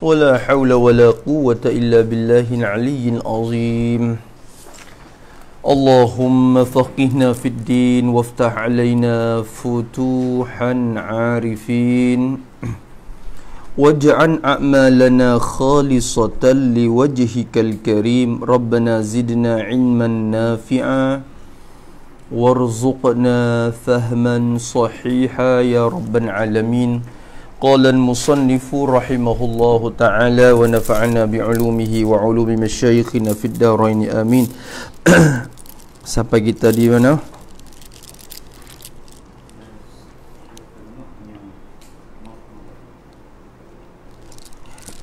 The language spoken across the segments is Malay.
ولا حول ولا قوة إلا بالله العلي العظيم اللهم فقهنا في الدين وافتح علينا فتوحا عارفين واجعل أعمالنا خالصة لوجهك الكريم ربنا زدنا علما نافعا وارزقنا فهما صحيحا يا رب العالمين قال المصنف رحمه الله تعالى ونفعنا بعلومه وعلوم مشايخنا في الدارين آمين سبا kita di mana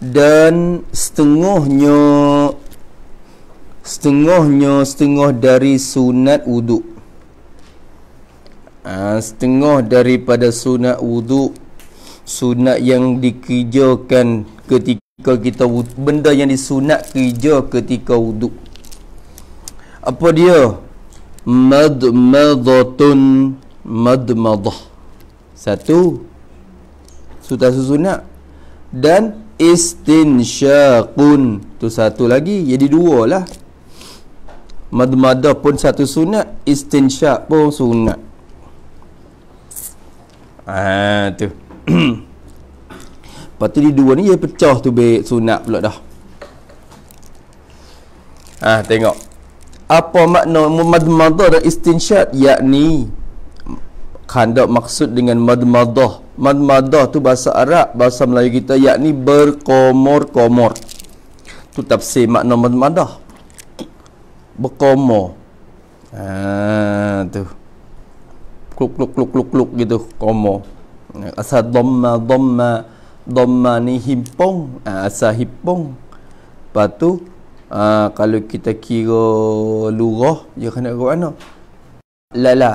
dan setengahnya setengahnya setengah dari sunat wuduk ha, ah, setengah daripada sunat wuduk sunat yang dikerjakan ketika kita benda yang disunat kerja ketika wuduk apa dia madmadatun madmadah satu sudah sunat dan istinsyaqun tu satu lagi jadi dua lah madmadah pun satu sunat istinsyaq pun sunat ah tu Lepas tu dia dua ni dia pecah tu baik sunat pula dah. Ah ha, tengok. Apa makna madmadah dan istinsyat yakni kanda maksud dengan madmadah. Madmadah tu bahasa Arab, bahasa Melayu kita yakni berkomor-komor. Tu tafsir makna madmadah. Berkomor. Ah ha, tu. Kluk kluk kluk kluk kluk gitu, komor. Asa dhamma dhamma dhamma ni himpung ha, asa himpung lepas tu ha, kalau kita kira lurah dia kena kira mana lala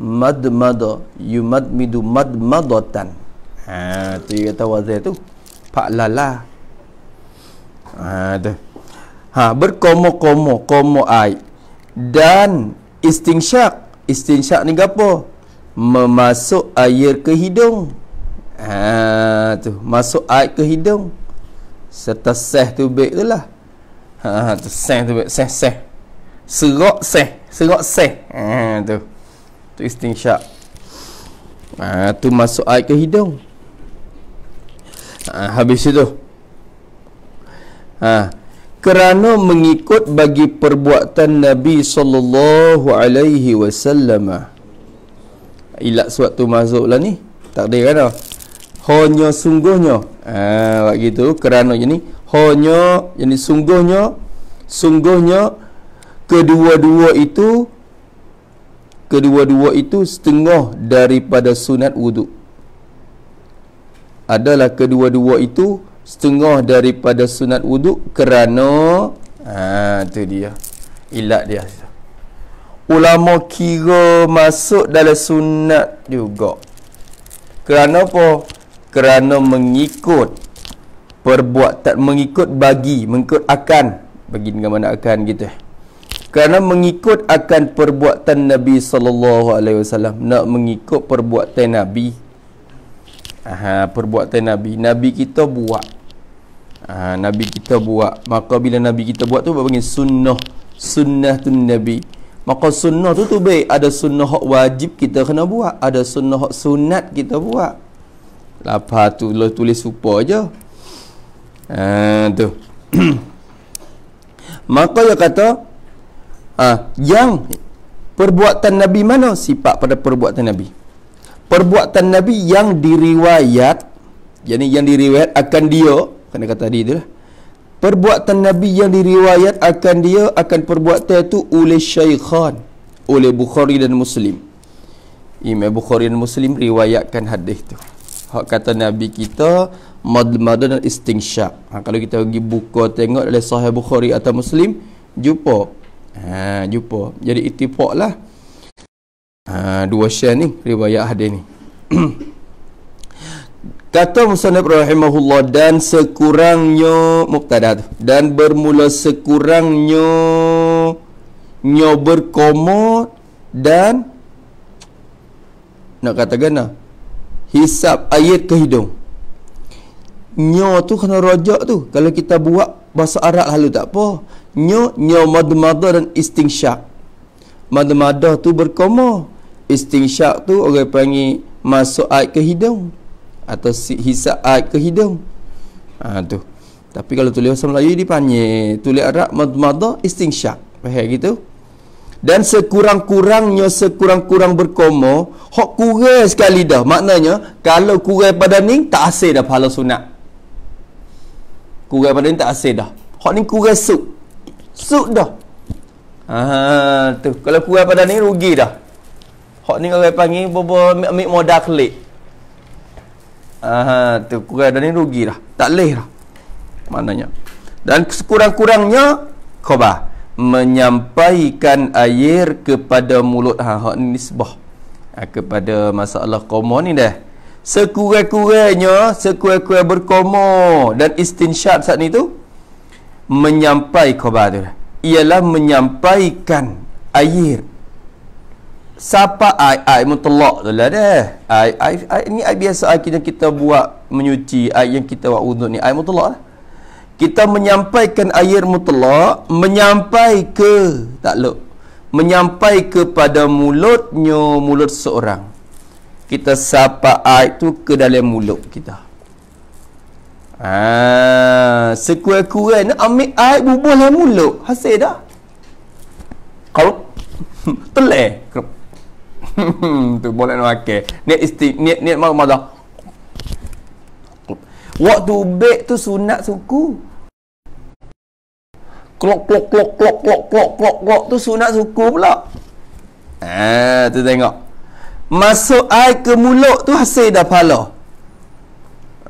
mad mada yu mad midu mad madatan ha tu dia kata wazir tu pak lala ha tu ha berkomo komo komo ai dan istinsyak istinsyak ni gapo memasuk air ke hidung ha, tu masuk air ke hidung serta seh tu baik tu lah ha, ha, tu seh tu baik seh seh serok seh serok seh ha, tu tu istinsyak ha, tu masuk air ke hidung ha, habis itu ha, kerana mengikut bagi perbuatan Nabi sallallahu alaihi wasallam. Ha, ilat suatu mazhab lah ni takde kan lah oh? hanya sungguhnya ah uh, gitu kerana jenis hanya jenis sungguhnya sungguhnya kedua-dua itu kedua-dua itu setengah daripada sunat wuduk adalah kedua-dua itu setengah daripada sunat wuduk kerana ah uh, dia ilat dia ulama kira masuk dalam sunat juga kerana apa kerana mengikut perbuat tak mengikut bagi mengikut akan bagi dengan mana akan gitu kerana mengikut akan perbuatan Nabi sallallahu alaihi wasallam nak mengikut perbuatan Nabi Aha, perbuatan Nabi Nabi kita buat Aha, Nabi kita buat maka bila Nabi kita buat tu panggil sunnah sunnah tu Nabi Maka sunnah tu tu baik Ada sunnah hak wajib kita kena buat Ada sunnah hak sunat kita buat Lapa tu lo tulis supa je ha, tu Maka dia kata ha, Yang Perbuatan Nabi mana sifat pada perbuatan Nabi Perbuatan Nabi yang diriwayat Jadi yang diriwayat akan dia Kena kata tadi tu lah perbuatan Nabi yang diriwayat akan dia akan perbuatan itu oleh syaikhan oleh Bukhari dan Muslim Imam Bukhari dan Muslim riwayatkan hadis tu Hak kata Nabi kita Madmadan dan Istingsyak ha, Kalau kita pergi buka tengok oleh sahih Bukhari atau Muslim Jumpa ha, Jumpa Jadi itipok lah ha, Dua share ni Riwayat hadis ni Kata Musanib Rahimahullah dan sekurangnya Mubtada tu Dan bermula sekurangnya Nyo berkomo dan Nak kata gana lah, Hisap air ke hidung Nyo tu kena rojak tu Kalau kita buat bahasa Arab lalu tak apa Nyo, nyo madu-madu dan istingsyak Madu-madu tu berkomo syak tu orang panggil Masuk air ke hidung atau hisap uh, ah, ke hidung. Ha, tu. Tapi kalau tulis bahasa Melayu dipanggil tulis Arab madmada istinsyak. Faham gitu? Dan sekurang-kurangnya sekurang-kurang berkomo, hok kurang sekali dah. Maknanya kalau kurang pada ni tak asal dah pahala sunat. Kurang pada ni tak asal dah. Hok ni kurang sup. Sup dah. Ah tu kalau kurang pada ni rugi dah. Hok ni kalau panggil bobo ambil modal klik. Ah, tu kurang dan ni rugi lah Tak leh lah Maknanya Dan sekurang-kurangnya Khobah Menyampaikan air kepada mulut ha, Hak ni sebah ha, Kepada masalah koma ni dah Sekurang-kurangnya Sekurang-kurang berkoma Dan istinsyat saat ni tu Menyampai khobah tu dah Ialah menyampaikan air Sapa ai ai mutlak tu lah deh ai ai ai ni ai biasa ai yang kita buat menyuci ai yang kita buat wuduk ni ai mutlak lah kita menyampaikan air mutlak menyampai ke tak lo menyampai kepada mulutnya mulut seorang kita sapa air tu ke dalam mulut kita ah ha, sekurang-kurang nak ambil air bubuh dalam mulut hasil dah kalau telah eh, tu boleh nak akal niat isti niat niat mau mada waktu bek tu sunat suku klok klok klok klok klok klok klok klok tu sunat suku pula ah tu tengok masuk air ke mulut tu hasil dah pala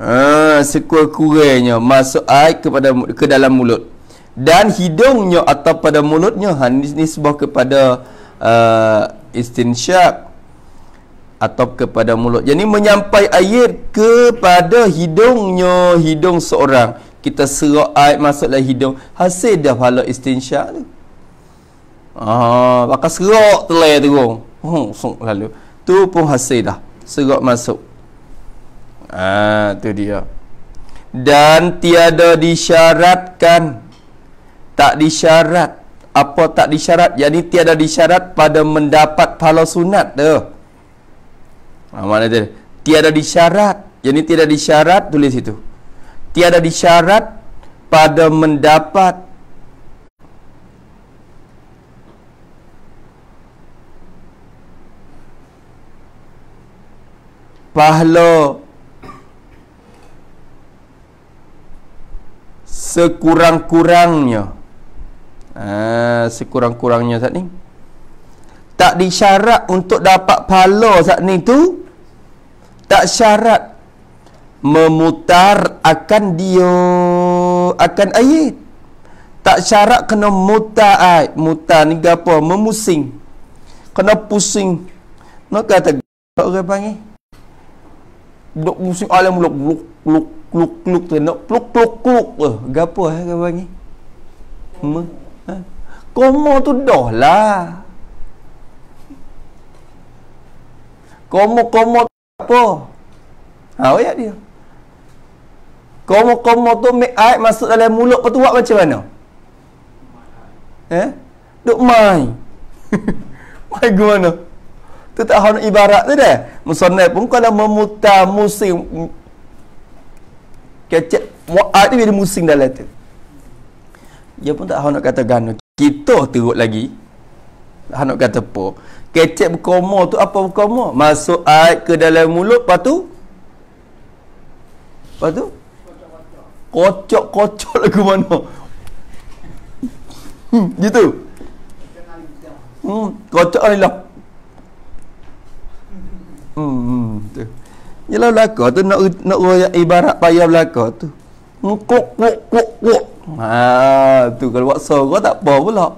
ah sekurang-kurangnya masuk air kepada ke dalam mulut dan hidungnya atau pada mulutnya ha, ni, sebab kepada eh, istinsyak atau kepada mulut. Jadi menyampai air kepada hidungnya hidung seorang. Kita serok air masuklah hidung. Hasil dah pahala istinsyak tu. Ah, bakal serok telai tu. Oh, hmm, sok lalu. Tu pun hasil dah. Serok masuk. Ah, tu dia. Dan tiada disyaratkan tak disyarat apa tak disyarat jadi tiada disyarat pada mendapat pahala sunat tu ha, mana tu? tiada disyarat jadi tiada disyarat tulis itu tiada disyarat pada mendapat pahala sekurang-kurangnya sekurang-kurangnya saat ni tak disyarat untuk dapat pahala saat ni tu tak syarat memutar akan dia akan ayat tak syarat kena muta ayat muta ni apa memusing kena pusing nak no, kata orang panggil duk musim alam luk luk luk luk luk tu nak pluk pluk pluk ke gapo eh kau panggil hmm. Koma tu dah lah Koma-koma tu apa Ha ayat dia Koma-koma tu ayat masuk dalam mulut petuak macam mana Eh Duk mai Mai guna Tu tak hanya ibarat tu dah Musonai pun kalau memutar musim Kecek Ayat dia musim dalam tu dia pun tak nak kata gano kita teruk lagi nak kata po kecep berkoma tu apa berkoma masuk air ke dalam mulut lepas tu lepas tu kocok-kocok lagi mana hmm, gitu hmm, kocok ni lah hmm, hmm, tu Yelah belakang tu nak, nak royak ibarat payah belakang tu hmm, Kuk, kuk, kuk, kuk Ha tu kalau buat suara tak apa pula.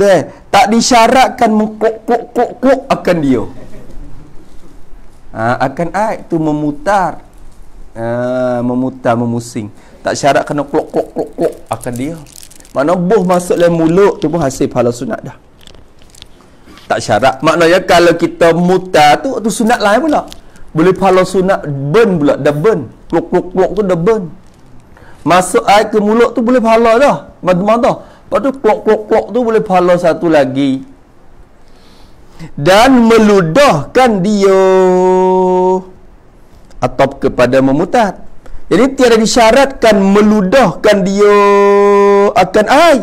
Deh, tak disyaratkan mengkuk kuk kuk akan dia. Ha, akan ai tu memutar. Ha, memutar memusing. Tak syarat kena kuk kuk kuk akan dia. Mana buh masuk dalam mulut tu pun hasil pahala sunat dah. Tak syarat. Maknanya kalau kita mutar tu tu sunat lain pula. Boleh pahala sunat burn pula, dah burn. Kuk kuk kuk tu dah burn. Masuk air ke mulut tu boleh pahala dah. Mata-mata. Lepas, tu klok-klok-klok tu boleh pahala satu lagi. Dan meludahkan dia. Atau kepada memutat. Jadi tiada disyaratkan meludahkan dia akan air.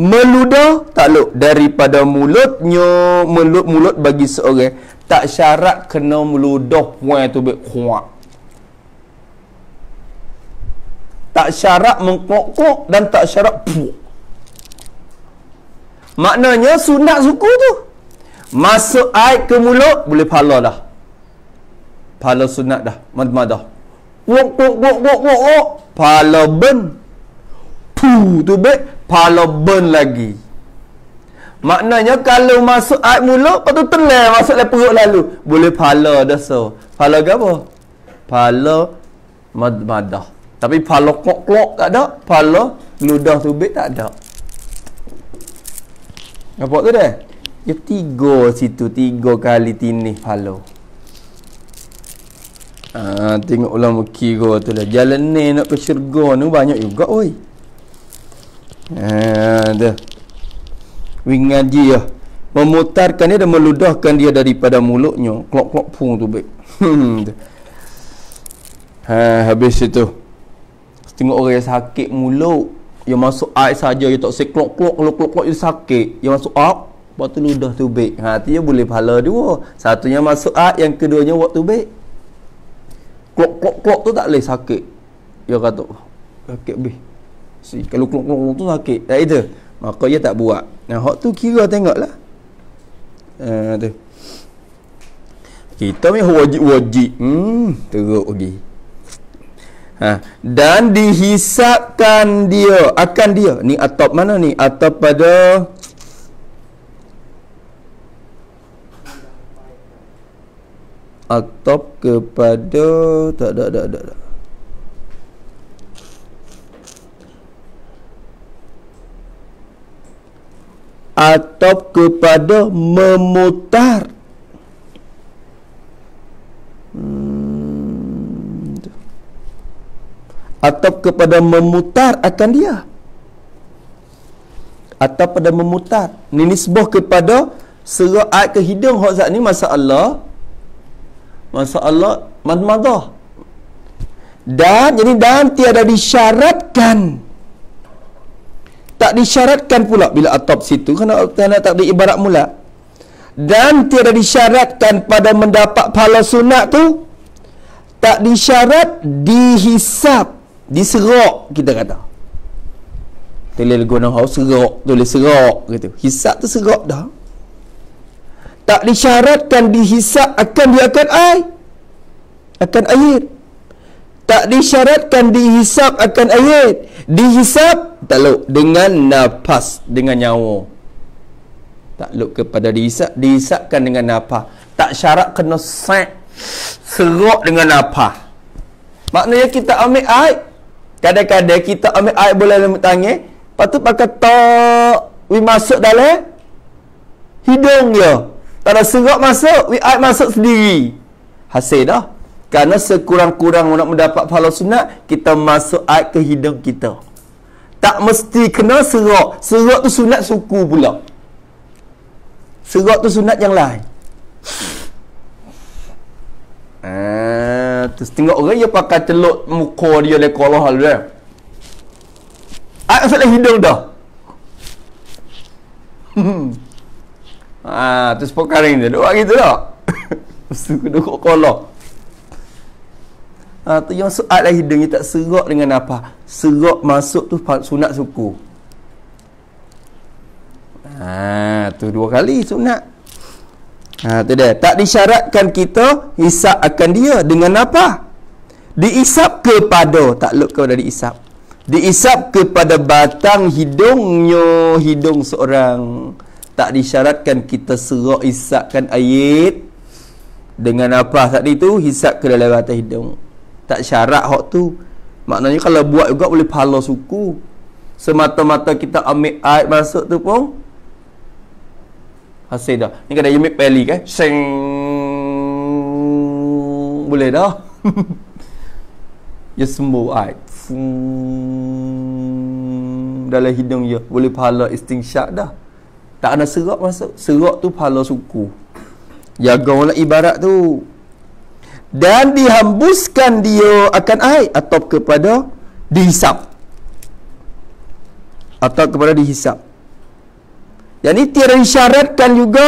Meludah tak luk daripada mulutnya mulut mulut bagi seorang tak syarat kena meludah puan tu bek kuat. tak syarat mengkokok dan tak syarat puk. Maknanya sunat suku tu. Masuk air ke mulut, boleh pahala dah. Pahala sunat dah, mad-mad dah. Wok, wok, wok, wok, wok, Pahala ben. Puh, tu baik. Pahala ben lagi. Maknanya kalau masuk air mulut, lepas tu telah masuk dari perut lalu. Boleh pahala dah so. Pahala ke apa? Pahala mad-mad tapi pala klok-klok tak ada, pala ludah tubik tak ada. Nampak tu dah? Ya tiga situ, tiga kali tinih pala. Ah tengok ulang muki kau tu lah. Jalan ni nak ke syurga ni banyak juga, oi. Ha, ada. Wingan dia. Ya. Memutarkan dia dan meludahkan dia daripada mulutnya. Klok-klok pung tu, baik. Hmm, ha, habis itu tengok orang yang sakit mulut yang masuk air saja yang tak sekelok klok klok klok klok dia sakit yang masuk up waktu ludah tu baik ha tu dia boleh pahala dua satunya masuk air yang keduanya waktu baik klok klok klok tu tak boleh sakit dia kata oh, sakit bih si kalau klok klok klok tu sakit tak itu maka dia tak buat nah hok tu kira tengoklah eh uh, tu kita ni wajib wajib hmm teruk lagi okay. Ha. Dan dihisapkan dia Akan dia Ni atap mana ni Atap pada atap kepada Tak tak ada tak, tak. Atop kepada memutar hmm atau kepada memutar akan dia atau pada memutar ini nisbah kepada seraat ke hidung hak zat ni masa Allah madmadah dan jadi dan tiada disyaratkan tak disyaratkan pula bila atop situ kena kena tak di ibarat mula dan tiada disyaratkan pada mendapat pahala sunat tu tak disyarat dihisap diserok kita kata Tulis guna hau serok Tulis serok gitu. Hisap tu serok dah Tak disyaratkan dihisap akan dia akan air Akan air Tak disyaratkan dihisap akan air Dihisap Tak Dengan nafas Dengan nyawa Tak luk kepada dihisap Dihisapkan dengan nafas Tak syarat kena sek Serok dengan nafas Maknanya kita ambil air Kadang-kadang kita ambil air bola dalam tangan, lepas tu pakai tok, we masuk dalam hidung dia. Tak ada serok masuk, we air masuk sendiri. Hasil dah. Kerana sekurang-kurang nak mendapat pahala sunat, kita masuk air ke hidung kita. Tak mesti kena serok. Serok tu sunat suku pula. Serok tu sunat yang lain. Ah terus tengok orang dia pakai celup muka dia le kolah hal dia. Ai asal hidung dah. ah, terus pokar ini dia buat gitu dah. Mesti kena kok kolah. Ah, tu yang soal lah hidung dia tak serak dengan apa? Serak masuk tu sunat suku. Ah, tu dua kali sunat. Ha, tu dia. Tak disyaratkan kita hisap akan dia dengan apa? Diisap kepada takluk kepada diisap. Diisap kepada batang hidungnya hidung seorang. Tak disyaratkan kita serak isapkan ayat dengan apa tadi itu hisap ke dalam batang hidung. Tak syarat Hok tu. Maknanya kalau buat juga boleh pahala suku. Semata-mata kita ambil air masuk tu pun hasil dah ni kena you make pelik kan? eh seng boleh dah ya sembuh ai dalam hidung ya boleh pahala istinsyak dah tak ada serak masuk serak tu pahala suku jaga lah ibarat tu dan dihambuskan dia akan air atau kepada dihisap atau kepada dihisap yang ini tiada disyaratkan juga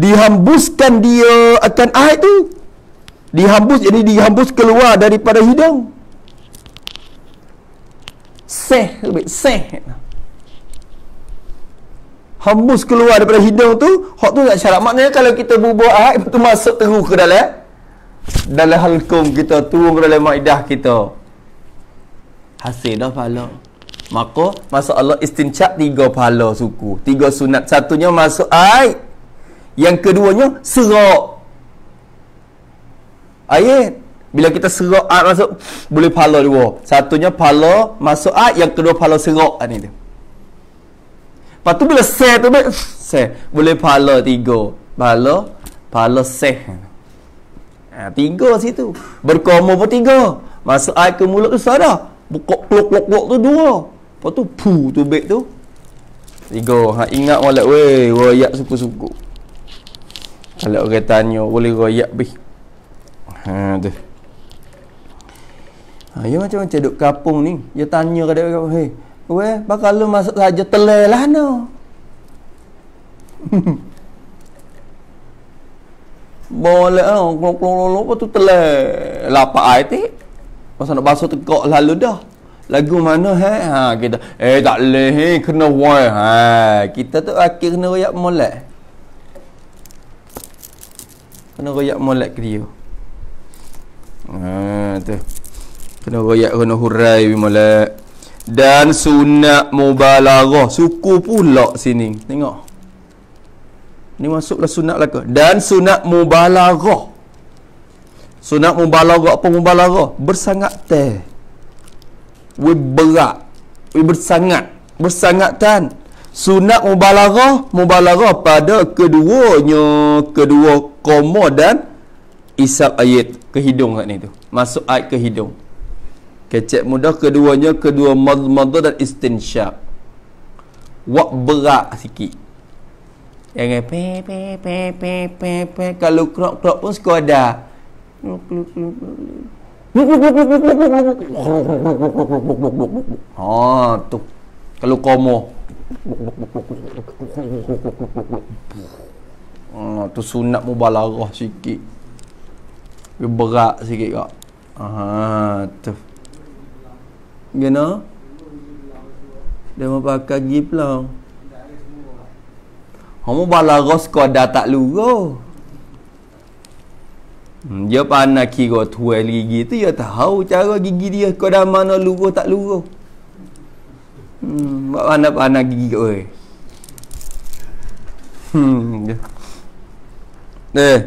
dihembuskan dia akan air tu. Dihembus jadi dihembus keluar daripada hidung. Seh, lebih seh. Hembus keluar daripada hidung tu, hak tu tak syarat. Maknanya kalau kita bubuh air tu masuk terus ke dalam eh? dalam halkum kita turun ke dalam maidah kita. Hasil dah pahala. Maka masuk Allah istincak tiga pahala suku. Tiga sunat. Satunya masuk air. Yang keduanya serak. Air. Bila kita serak air masuk, boleh pahala dua. Satunya pahala masuk air. Yang kedua pahala serak. Ini ah, dia. Lepas tu bila seh tu, seh. Boleh pahala tiga. Pahala, pahala seh. Ha, tiga situ. Berkomo pun tiga. Masuk air ke mulut tu, sadar. Buka peluk-peluk tu dua. Lepas tu pu tu beg tu. Tiga, ha ingat walak weh, royak suku-suku. Kalau orang tanya boleh royak be. Ha tu. Ha ya macam macam duk kampung ni, dia ya tanya kat dia, "Hei, weh, bakal lu masuk saja telah lah no." Boleh ah, klok klok klok tu telah. Lapak ai ti. Pasal nak basuh tegak lalu dah lagu mana he ha kita eh tak leh he kena wai ha kita tu akhir kena royak molek kena royak molek ke dia ha tu kena royak kena hurai bi molek dan sunat mubalaghah suku pula sini tengok ni masuklah sunat lah ke dan sunat mubalaghah sunat mubalaghah apa mubalaghah bersangat teh we berat we bersangat bersangat bersangatan sunat mubalaghah mubalaghah pada keduanya kedua koma dan isap ayat ke hidung kat ni tu masuk ayat ke hidung kecek mudah keduanya kedua mad dan istinsyak wak berat sikit yang pe pe pe pe pe kalau krok krok pun sekadar Oh tu. Kalau komo. oh tu sunat mu mubalarah sikit. Dia berat sikit kak. ah tu. Gena. Dia mau pakai gip lah. Kamu ha, balarah sekadar tak lurah. Hmm, dia pandai kira tuan gigi tu Dia tahu cara gigi dia Kau dah mana luruh tak luruh Hmm, buat pandai-pandai gigi kau eh. Hmm. Eh,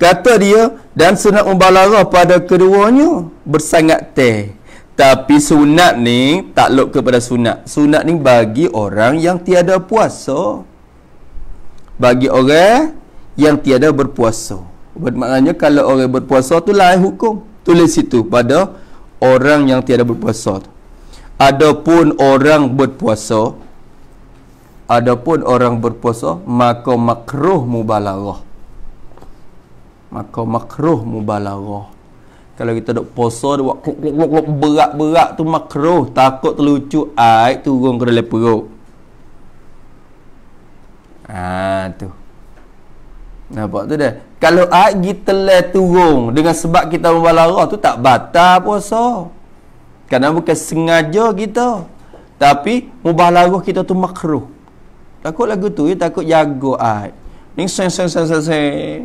kata dia dan sunat membalarah pada keduanya bersangat teh. Tapi sunat ni tak luk kepada sunat. Sunat ni bagi orang yang tiada puasa. Bagi orang yang tiada berpuasa maknanya kalau orang berpuasa tu lain hukum. Tulis situ pada orang yang tiada berpuasa tu. Adapun orang berpuasa adapun orang berpuasa maka makruh mubalaghah. Maka makruh mubalaghah. Kalau kita dok puasa dok kluk kluk kluk tu makruh takut terlucu air turun ke dalam perut. Ah tu. Nampak tu dah kalau agi telah turun dengan sebab kita membalarah tu tak batal puasa. Kerana bukan sengaja kita. Tapi mubalarah kita tu makruh. Takut lagu tu, dia takut jago ai. Ni sen sen sen sen sen.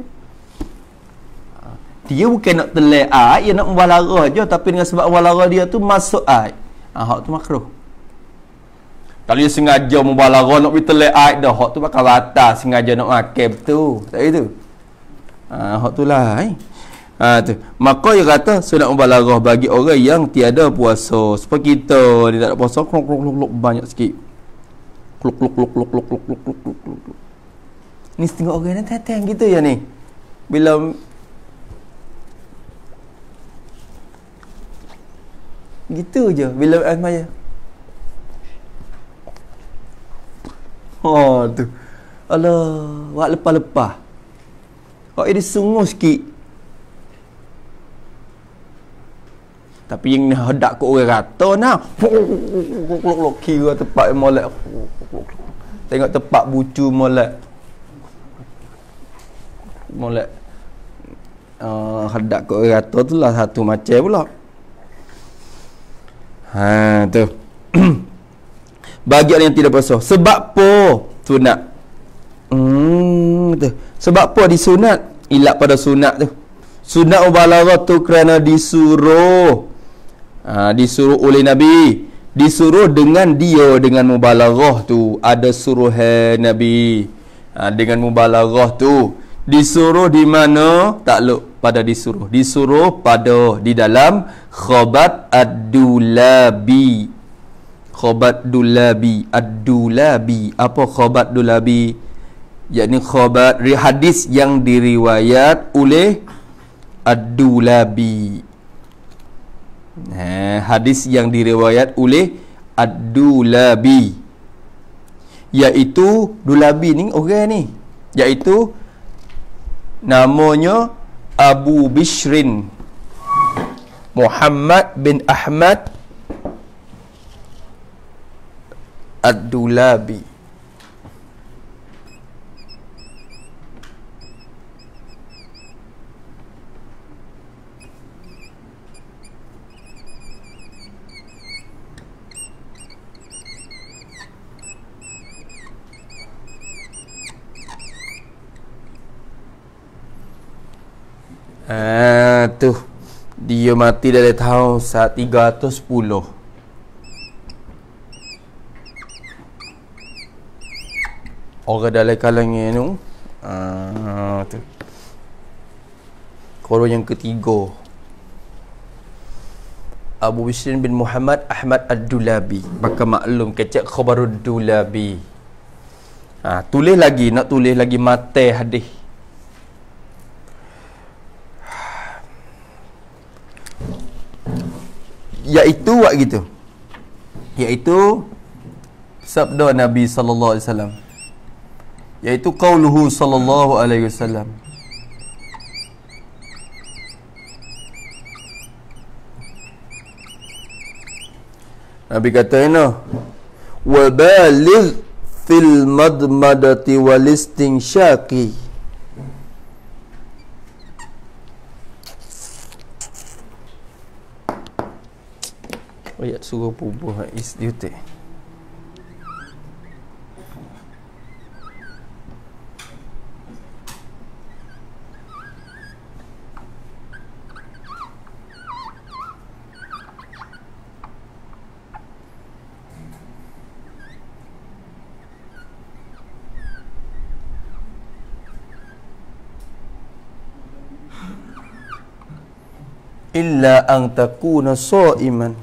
Dia bukan nak telah ai, dia nak membalarah aja tapi dengan sebab membalarah dia tu masuk ai. Ah hak tu makruh. Kalau dia sengaja membalarah nak telah ai dah, hak tu bakal batal sengaja nak makan betul. Tak itu. Ah tu lah eh. Ha, tu. Maka dia kata sunat mubalaghah bagi orang yang tiada puasa. Seperti kita ni tak ada puasa kluk kluk kluk banyak sikit. Kluk kluk kluk kluk kluk kluk kluk kluk kluk. kluk. Ni tengok orang yang tetang kita ya ni. Bila gitu je bila air maya. Oh tu. alah, wak lepas-lepas. Hak oh, ini sungguh sikit. Tapi yang ni hedak kat orang rata nak Kok kira tempat molek. Tengok tempat bucu molek. Molek. Uh, hedak kat orang rata tu lah satu macam pula. Ha tu. Bagi orang yang tidak bersuh. Sebab apa? Tu nak Hmm, tu. Sebab apa disunat? ilak pada sunat tu. Sunat mubalaghah tu kerana disuruh. Ha, disuruh oleh Nabi. Disuruh dengan dia dengan mubalaghah tu. Ada suruh Nabi. Ha, dengan mubalaghah tu. Disuruh di mana? Tak pada disuruh. Disuruh pada di dalam khobat ad-dulabi. Khobat dulabi. Ad-dulabi. Apa khobat dulabi? dulabi yakni khabar hadis yang diriwayat oleh Ad-Dulabi. Nah, hadis yang diriwayat oleh Ad-Dulabi. Yaitu Dulabi ni orang ni. Yaitu namanya Abu Bishrin Muhammad bin Ahmad Ad-Dulabi. Ah tu. Dia mati dari tahun 310. Orang dalam kalangan ni ah tu. Korban yang ketiga. Abu Bishr bin Muhammad Ahmad Ad-Dulabi. Bakal maklum kecek khabar dulabi Ah tulis lagi nak tulis lagi mati hadis. gitu. Iaitu sabda Nabi sallallahu alaihi wasallam. Iaitu qauluhu sallallahu alaihi wasallam. Nabi kata ini wabaligh fil madmadati wal istinshaqi Ayat suruh pubuh lah. is duty. illa ang takuna so iman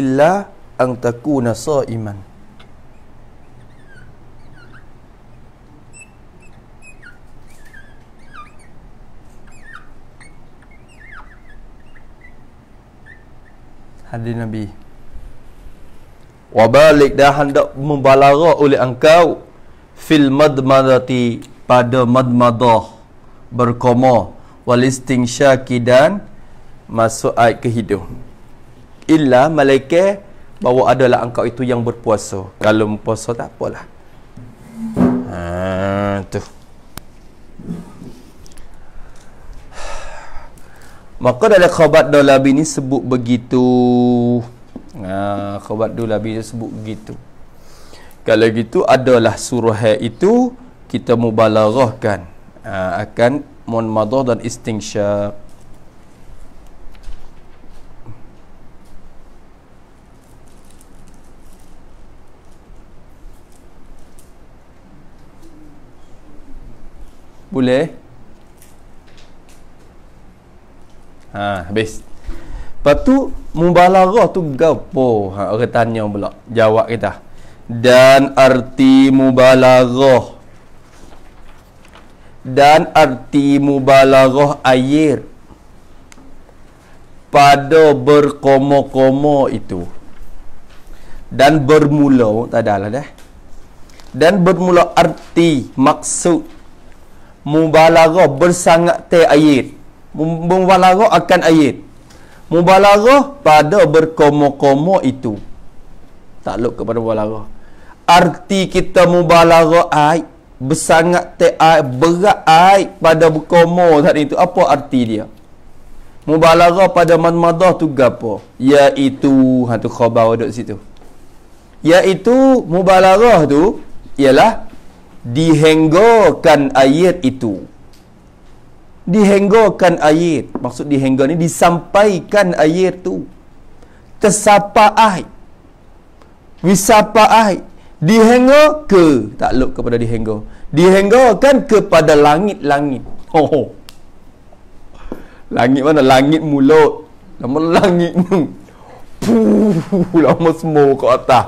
illa ang takuna sa'iman Hadir Nabi Wabalik dah hendak membalara oleh engkau Fil madmadati pada madmadah Berkoma Walisting syakidan Masuk air kehidupan illa malaikat bahawa adalah engkau itu yang berpuasa. Kalau berpuasa tak apalah. Ha tu. Maka dalam khabar Dulabi ni sebut begitu. Ha khabar Dulabi dia sebut begitu. Kalau gitu adalah surah itu kita mubalaghahkan ha, akan munmadah dan istinsyak. boleh ha habis lepas tu mubalaghah tu gapo ha orang tanya pula jawab kita dan arti mubalaghah dan arti mubalaghah air pada berkomo-komo itu dan bermula tak ada lah dah dan bermula arti maksud mubalaghah bersangat te ayat mubalaghah akan ayat mubalaghah pada berkomo-komo itu takluk kepada mubalaghah arti kita mubalaghah ai bersangat te ai berat ai pada berkomo tadi itu apa arti dia mubalaghah pada madmadah tu gapo iaitu hantu khabar duduk situ iaitu mubalaghah tu ialah dihenggakan ayat itu dihenggakan ayat maksud dihenggakan ini disampaikan ayat tu tersapa ai wisapa ai dihengga ke takluk kepada dihengga dihenggakan kepada langit-langit oh, oh, langit mana langit mulut lama langit ni puh lama semua kat atas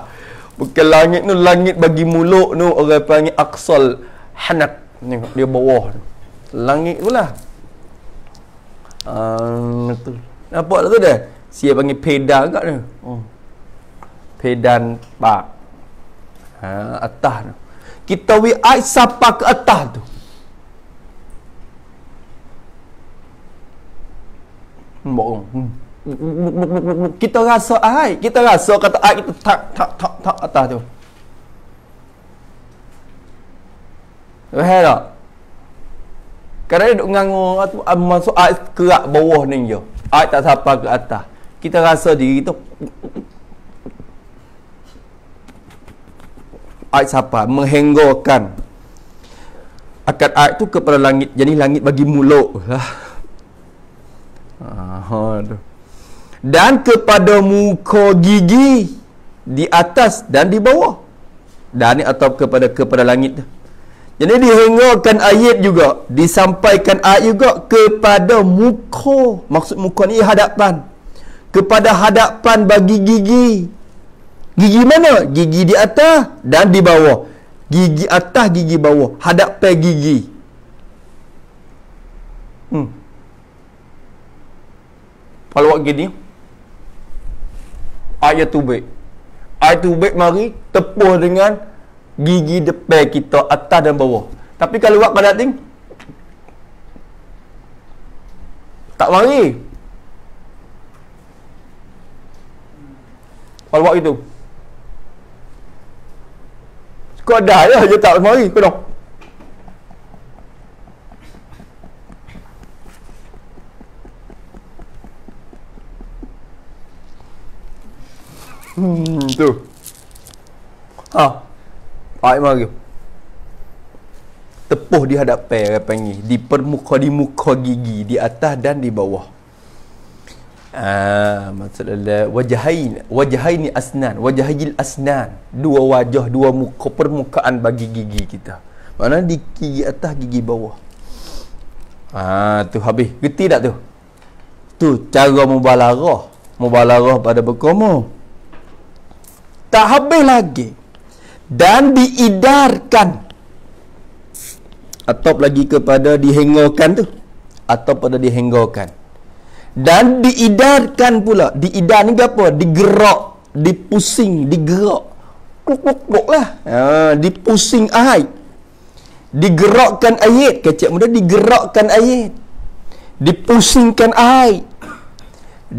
Bukan langit tu Langit bagi muluk tu Orang panggil aksal Hanak ni, Dia bawah tu Langit tu lah um, tu. Nampak tu dah Siapa panggil peda kat tu hmm. Pedan Pak ha, Atah tu Kita we Aisapa ke atah tu Bawang hmm kita rasa ah, ai kita rasa kata ai ah, kita tak tak tak tak atas tu Faham tak? Kadang dia duduk ngangu ah, tu masuk air kerak bawah ni je. Air tak sampai ke atas. Kita rasa diri tu air sampai menghenggokan akad air tu kepada langit. Jadi langit bagi muluk lah. Ha, aduh dan kepada muka gigi di atas dan di bawah dan atau kepada kepada langit jadi dihengarkan ayat juga disampaikan ayat juga kepada muka maksud muka ni hadapan kepada hadapan bagi gigi gigi mana gigi di atas dan di bawah gigi atas gigi bawah hadap gigi hmm kalau waktu gini ayat tu baik ayat tu baik mari tepuh dengan gigi depan kita atas dan bawah tapi kalau buat pada ting tak mari kalau buat itu kau dah ya je tak mari kau dah Hmm, tu. Ha. Ai mari. Tepuh di hadap pe rapangi, di permuka di muka gigi, di atas dan di bawah. Ah, maksud Allah wajahain wajahaini asnan wajahil asnan dua wajah dua muka permukaan bagi gigi kita mana di gigi atas gigi bawah ah tu habis geti tak tu tu cara mubalarah mubalarah pada bekomo tak habis lagi dan diidarkan atau lagi kepada dihengokan tu atau pada dihengokan dan diidarkan pula diidar ni apa digerak dipusing digerak kuk lah ha, dipusing air digerakkan ayat kecil muda digerakkan air dipusingkan air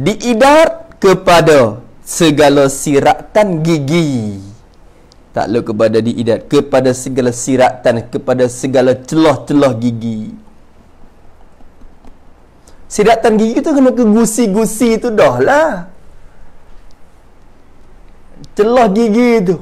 diidar kepada segala siratan gigi takluk kepada diidat kepada segala siratan kepada segala celah-celah gigi siratan gigi tu kena ke gusi-gusi tu dah lah celah gigi tu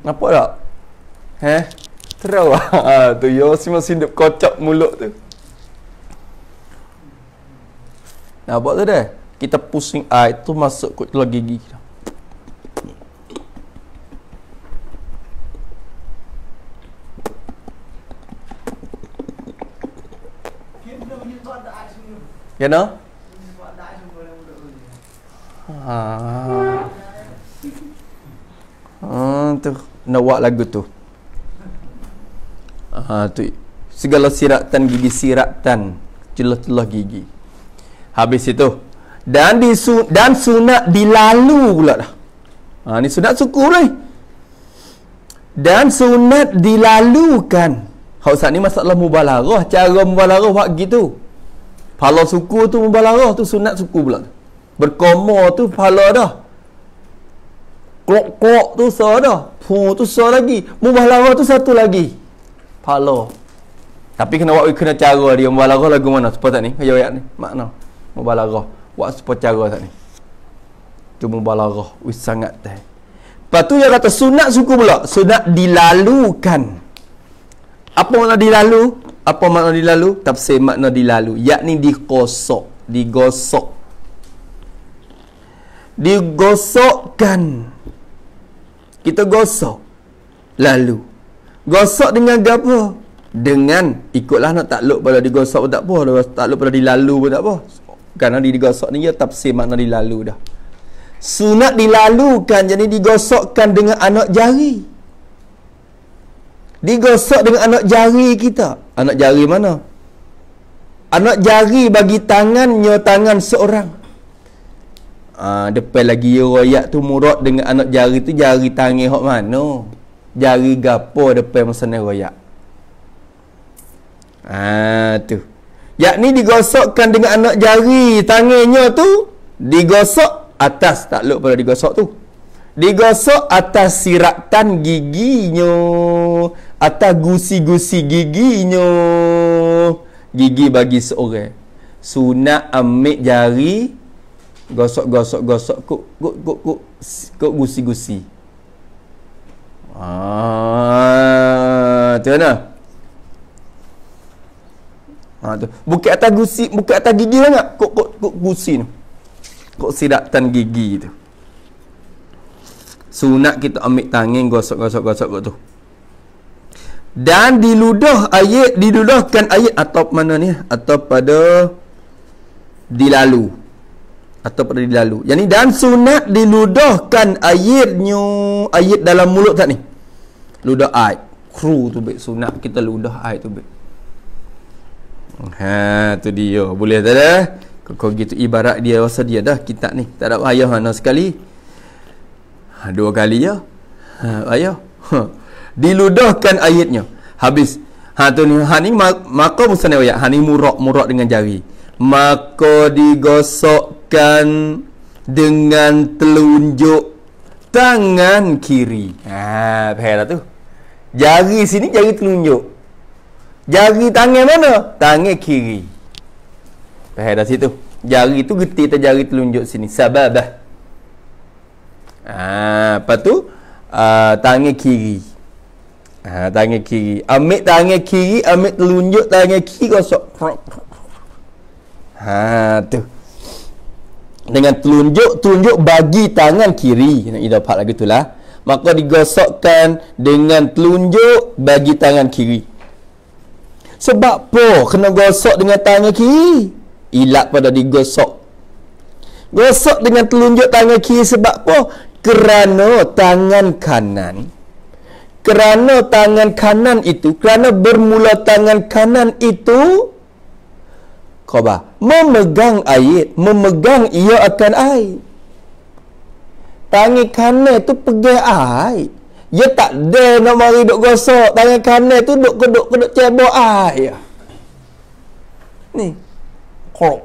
Nampak tak? Eh? Terau lah. Ah, tu yo masih hidup kocok mulut tu. Nampak tu dah? Kita pusing air tu masuk ke tulang gigi kita. Ya no? Ah. Hmm, ah, tuh nak buat lagu tu ha, tu segala siratan gigi siratan celah-celah gigi habis itu dan di su- dan sunat dilalu pula dah ha, ni sunat suku lah dan sunat dilalukan Hau saat ni masalah mubalarah Cara mubalarah buat gitu Pala suku tu mubalarah tu sunat suku pula Berkoma tu pala dah Kok-kok tu sah dah. Puh tu sah lagi. Mubah tu satu lagi. Pala. Tapi kena buat kena cara dia. Mubah lara lagu mana? Sapa ni? Kaya ayat ni. Makna. Mubah lara. Buat sapa cara tak ni? Tu mubah lara. Wih sangat teh. Lepas tu kata sunat suku pula. Sunat dilalukan. Apa makna dilalu? Apa makna dilalu? Tafsir makna dilalu. Yakni dikosok. Digosok. Digosokkan kita gosok lalu gosok dengan apa dengan ikutlah nak tak takluk pada digosok pun tak apa tak takluk pada dilalu pun tak apa kerana dia digosok ni ya tak tafsir makna dilalu dah sunat dilalukan jadi digosokkan dengan anak jari digosok dengan anak jari kita anak jari mana anak jari bagi tangannya tangan seorang Uh, depan lagi ya, royak tu murak dengan anak jari tu jari tangi hok mana? Jari gapo depan masa ni royak? Ah uh, tu. Yakni digosokkan dengan anak jari tangannya tu digosok atas tak lok pada digosok tu. Digosok atas siratan giginya atas gusi-gusi giginya. Gigi bagi seorang. Sunat ambil jari gosok gosok gosok kok kok kok kok kok gusi gusi ah tu ah tu bukit atas gusi bukit atas gigi lah nak kok kok kuk gusi tu kuk sidatan gigi tu sunat kita ambil tangan gosok gosok gosok kok tu dan diludah ayat diludahkan ayat atau mana ni atau pada dilalu atau pada dilalu. Yang ni dan sunat diludahkan airnya air dalam mulut tak ni. Ludah air. Kru tu baik sunat kita ludah air tu baik. Ha tu dia. Boleh tak dah? Kau gitu ibarat dia rasa dia dah kita ni. Tak ada bahaya hana sekali. Ha, dua kali ya. Ha bahaya. Ha. Diludahkan airnya. Habis. Ha tu ni ha ni maka musanewayat. Ha ni murak-murak dengan jari maka digosokkan dengan telunjuk tangan kiri. Ha, payahlah tu. Jari sini jari telunjuk. Jari tangan mana? Tangan kiri. Pahal situ. Jari tu getih tak jari telunjuk sini. Sabar dah. Ha, lepas tu, uh, tangan kiri. Ha, tangan kiri. Ambil tangan kiri, ambil telunjuk tangan kiri. Gosok. Ha tu. Dengan telunjuk telunjuk bagi tangan kiri. Nak ida part lagu itulah. Maka digosokkan dengan telunjuk bagi tangan kiri. Sebab apa kena gosok dengan tangan kiri? Ilat pada digosok. Gosok dengan telunjuk tangan kiri sebab apa? Kerana tangan kanan. Kerana tangan kanan itu, kerana bermula tangan kanan itu, kau bah, memegang ayat memegang ia akan ayat tangan kanan tu pegang ayat dia tak ada nak mari duk gosok tangan kanan tu duk keduk keduk cebok ai ni kok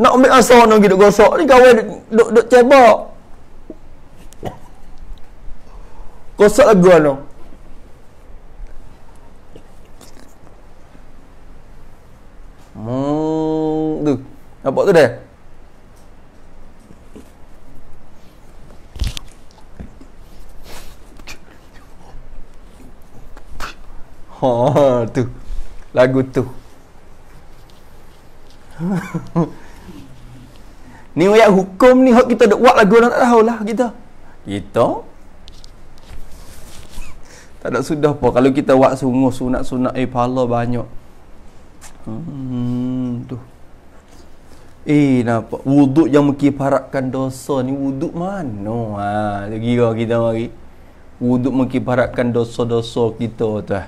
nak ambil asah nak duk gosok ni kawan duk duk, duk cebok gosok lagu anu Hmm, tu. Nampak tu dah. Ha, tu. Lagu tu. ni ayat hukum ni hok kita dak buat lagu orang tak tahulah kita. Kita tak ada sudah apa kalau kita buat sungguh sunat-sunat eh pahala banyak. Hmm, tu. Eh, nampak wuduk yang mengkibaratkan dosa ni wuduk mana? Ha, lagi kita mari. Wuduk mengkibaratkan dosa-dosa kita tu. Eh.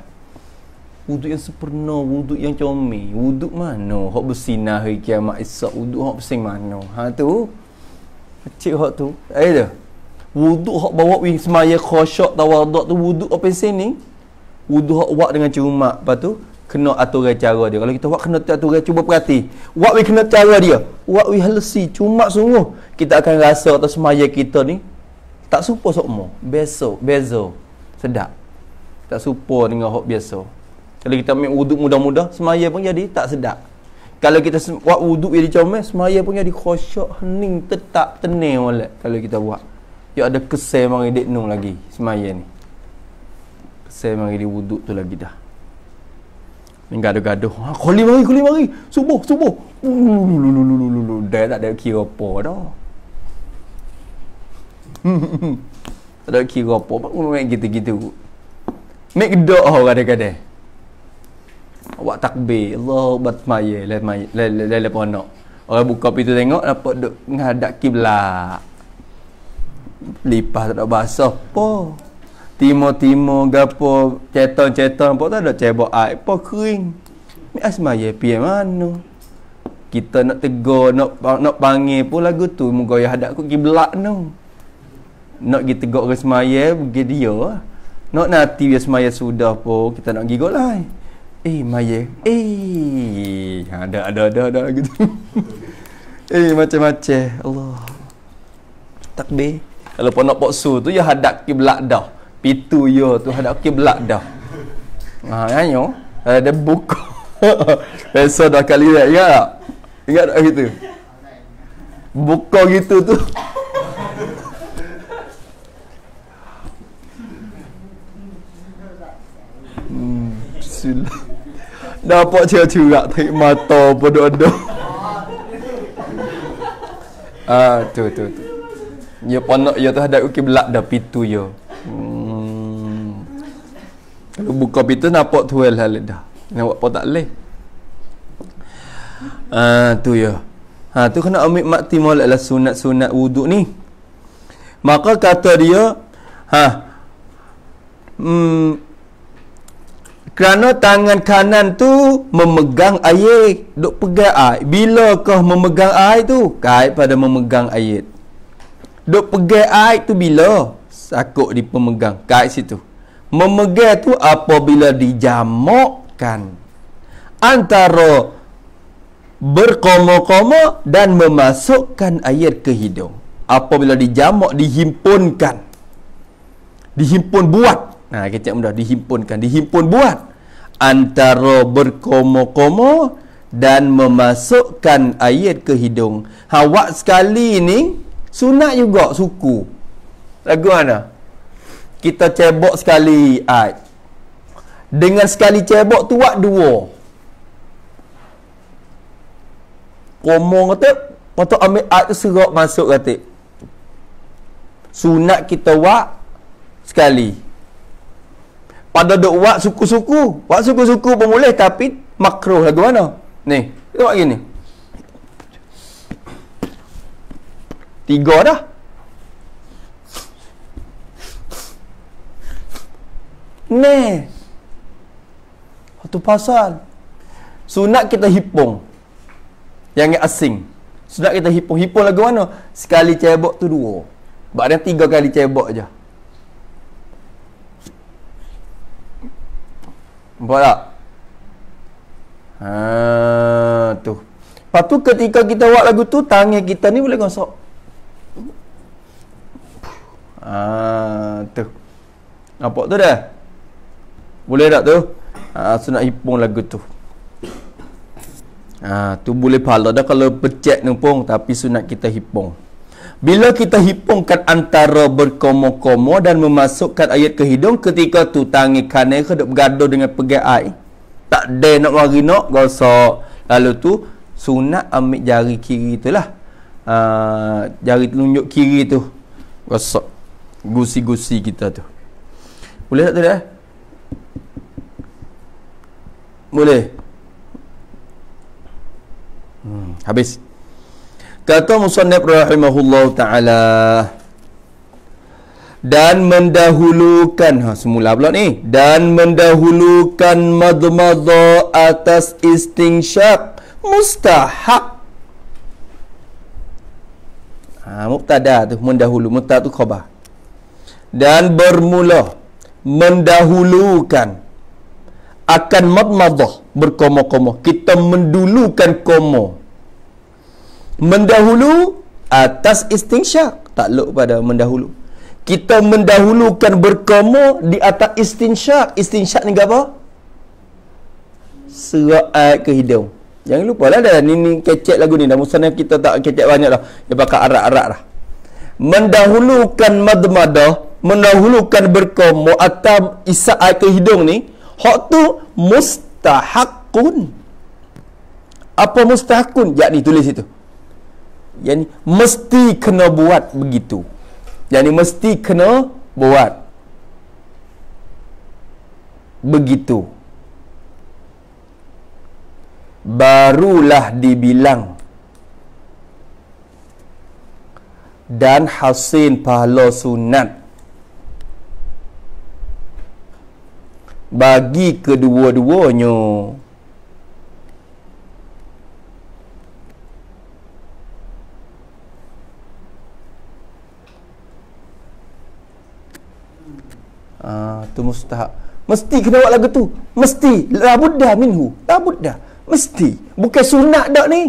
Wuduk yang sempurna, wuduk yang comel, wuduk mana? Hak bersinar hari kiamat esok, wuduk hak pusing mana? Ha tu. Kecil hak tu. Eh tu. Wuduk hak bawa wing semaya khosyak tawaduk tu wuduk apa sini? Wuduk hak buat dengan cuma lepas tu kena aturan cara dia kalau kita buat kena aturan cuba perhati buat we kena cara dia buat we halusi cuma sungguh kita akan rasa atau semaya kita ni tak serupa sokmo beso beso, sedap tak serupa dengan hok biasa kalau kita ambil wuduk mudah muda semaya pun jadi tak sedap kalau kita buat wuduk jadi comel semaya pun jadi khosyok hening tetap tenang oleh kalau kita buat dia ada kesemang edik nung lagi semaya ni kesemang edik wuduk tu lagi dah gaduh-gaduh. Ha, kuli mari, kuli mari. Subuh, subuh. Dah tak ada kira apa dah. tak ada kira apa. Apa kau main gitu-gitu? make gedok orang ada kadang Awak takbir. Allah buat maya. Lelah ponok. Orang buka pintu tengok, nampak duk menghadap kiblat. Lipas tak ada basah. Apa? timo-timo gapo ceton-ceton apa tu ada cebok air apa kering ni asma ye mano kita nak tegur nak nak panggil pun lagu tu muka ya hadap aku kiblat tu nak pergi tegur ke semaya pergi dia nak nanti dia semaya sudah po kita nak pergi lah eh maye eh ha, ada ada ada ada gitu eh macam-macam Allah takbir kalau pun nak poksu tu ya hadap kiblat dah pitu yo tu ada okey belak dah ha nyanyo ada buku besok dah kali dah ya ingat tak gitu buka gitu tu hmm bismillah dapat cerita curak tak mata bodoh-bodoh ah tu tu tu Ya panak ya tu ada ukir belak dah pitu ya. Kalau buka pintu nampak tuel hal dah. Nampak pun tak leh. Ha tu ya. Ha tu kena ambil mati molatlah sunat-sunat wuduk ni. Maka kata dia ha hmm, kerana tangan kanan tu memegang air duk pegang air bila kau memegang air tu kait pada memegang air duk pegang air tu bila sakuk di pemegang kait situ memegah tu apabila dijamokkan antara berkomo-komo dan memasukkan air ke hidung apabila dijamok dihimpunkan dihimpun buat nah kita mudah dihimpunkan dihimpun buat antara berkomo-komo dan memasukkan air ke hidung Hawak sekali ni sunat juga suku lagu mana kita cebok sekali ad. Dengan sekali cebok tu buat dua. Komong kata, patut ambil ad tu serok masuk kata. Sunat kita buat sekali. Pada dok buat suku-suku, buat suku-suku pun boleh tapi makruh lagu mana? Ni, kita buat gini. Tiga dah. ni Satu pasal Sunat kita hipung Yang asing Sunat kita hipung Hipung lagu mana? Sekali cebok tu dua Badan tiga kali cebok je Nampak tak? Ha, tu Lepas tu ketika kita buat lagu tu Tangan kita ni boleh gosok Ah, tu Nampak tu dah? Boleh tak tu? Ah uh, sunat hipung lagu tu. Ah tu boleh pahala dah kalau pecek nempung tapi sunat kita hipung. Bila kita hipungkan antara berkomo-komo dan memasukkan ayat ke hidung ketika tu tangi kanai ke duk bergaduh dengan pegai air. Tak ada nak mari nak gosok. Lalu tu sunat ambil jari kiri itulah. Ah uh, jari tunjuk kiri tu gosok gusi-gusi kita tu. Boleh tak tu dah? Eh? Boleh. Hmm, habis. Kata musannif rahimahullahu taala dan mendahulukan ha semula pula ni dan mendahulukan madmadha atas istinsyak mustahak ha mubtada tu mendahulu mubtada tu khabar dan bermula mendahulukan akan madmadah berkomoh-komoh kita mendulukan komoh mendahulu atas istinsyak takluk pada mendahulu kita mendahulukan berkomoh di atas istinsyak istinsyak ni apa? serak ke hidung jangan lupa lah dah ni, ni kecek lagu ni dah musnah kita tak kecek banyak lah dia pakai arak-arak lah mendahulukan madmadah mendahulukan berkomoh atas isak air ke hidung ni Hak tu mustahakun. Apa mustahakun? Ya ni tulis itu. Yang ni mesti kena buat begitu. Yang ni mesti kena buat begitu. Barulah dibilang dan hasil pahala sunat bagi kedua-duanya Ah, tu mustahak mesti kena buat lagu tu mesti labudda minhu labudda mesti bukan sunat dak ni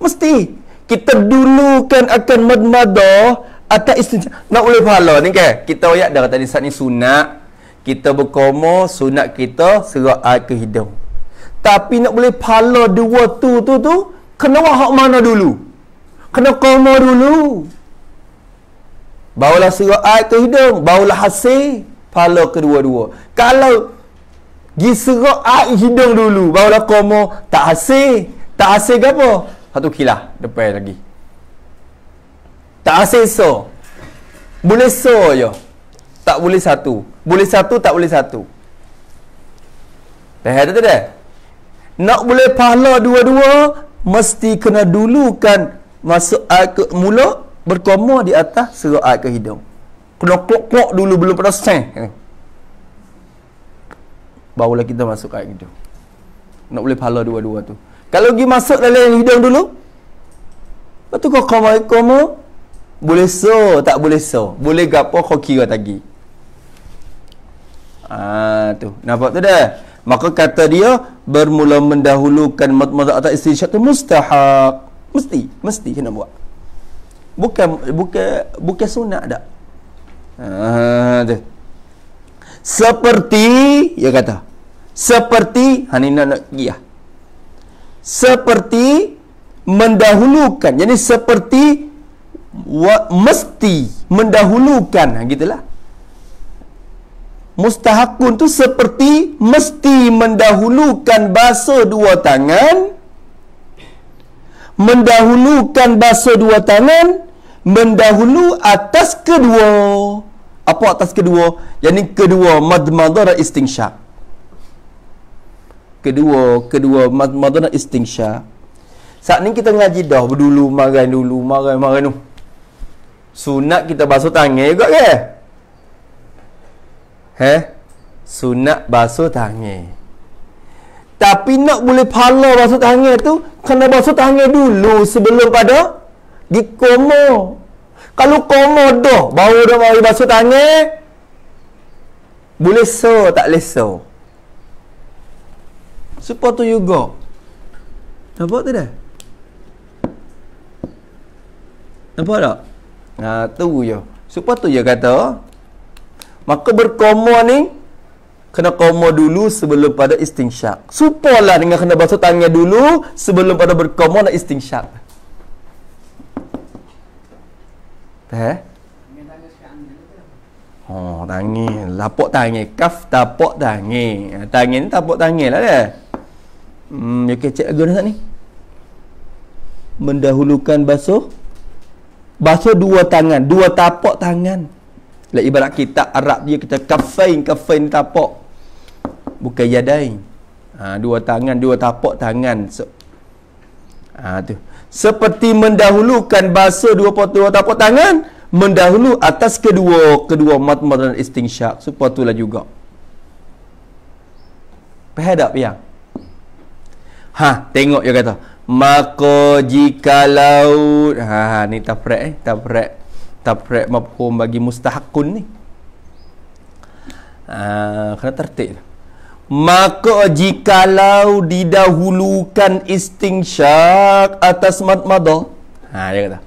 mesti kita dulukan akan madmadah atau istinja nak boleh pahala ni kan kita ayat dah tadi ni saat ni sunat kita berkoma sunat kita serak air ke hidung tapi nak boleh pala dua tu tu tu kena wahak mana dulu kena koma dulu barulah serak air ke hidung barulah hasil pala kedua-dua kalau gi serak air hidung dulu barulah koma tak hasil tak hasil ke apa satu kilah depan lagi tak hasil so boleh so je tak boleh satu. Boleh satu, tak boleh satu. Dah Faham tak dah. Nak boleh pahala dua-dua, mesti kena dulukan masuk air ke mula, berkoma di atas serok air ke hidung. Kena klok-klok dulu, belum pernah seng. Barulah kita masuk air hidung. Nak boleh pahala dua-dua tu. Kalau pergi masuk dalam hidung dulu, lepas tu kau koma, koma boleh so, tak boleh so. Boleh gapo kau kira tadi. Ah tu. Nampak tu dah. Maka kata dia bermula mendahulukan matmadah atau istinsyak tu mustahak. Mesti, mesti kena buat. Bukan bukan bukan sunat dak. Ah ha, tu. Seperti dia kata. Seperti hanina nak giah. Seperti mendahulukan. Jadi seperti wa, mesti mendahulukan ha, gitulah mustahakun tu seperti mesti mendahulukan basuh dua tangan mendahulukan basuh dua tangan mendahulu atas kedua apa atas kedua yakni kedua madmadara istinsyak kedua kedua madmadara istinsyak saat ni kita ngaji dah dulu marai dulu marai marai tu sunat kita basuh tangan juga ke kan? Eh? Sunat basuh tangan. Tapi nak boleh pahala basuh tangan tu, kena basuh tangan dulu sebelum pada dikomo. Kalau komo dah, baru dah mari basuh tangan, boleh so tak boleh so. Support tu juga. Nampak tu dah? Nampak tak? Nah, tu je. Support tu je kata, Maka berkoma ni kena koma dulu sebelum pada istinsyak. Supalah dengan kena basuh tangan dulu sebelum pada berkoma nak istinsyak. Eh? Oh, tangi, lapuk tangi, kaf tapok tangi. Eh, tangi ni tapok tangi lah dia. Hmm, dia kecek lagi dah ni. Mendahulukan basuh basuh dua tangan, dua tapok tangan. Lah ibarat kitab Arab dia kita kafain kafain tapak. Bukan yadai. Ha, dua tangan dua tapak tangan. So, ha, tu. Seperti mendahulukan bahasa dua dua tapak tangan mendahulu atas kedua kedua mat dan istinsyak. Sepatulah juga. Pehadap ya. Ha, tengok dia kata. Maka laut. Ha, ha ni tafrek eh, tafrek tafrik mafhum bagi mustahakun ni uh, kena tertik maka jikalau didahulukan istingsyak atas mad madha ha dia kata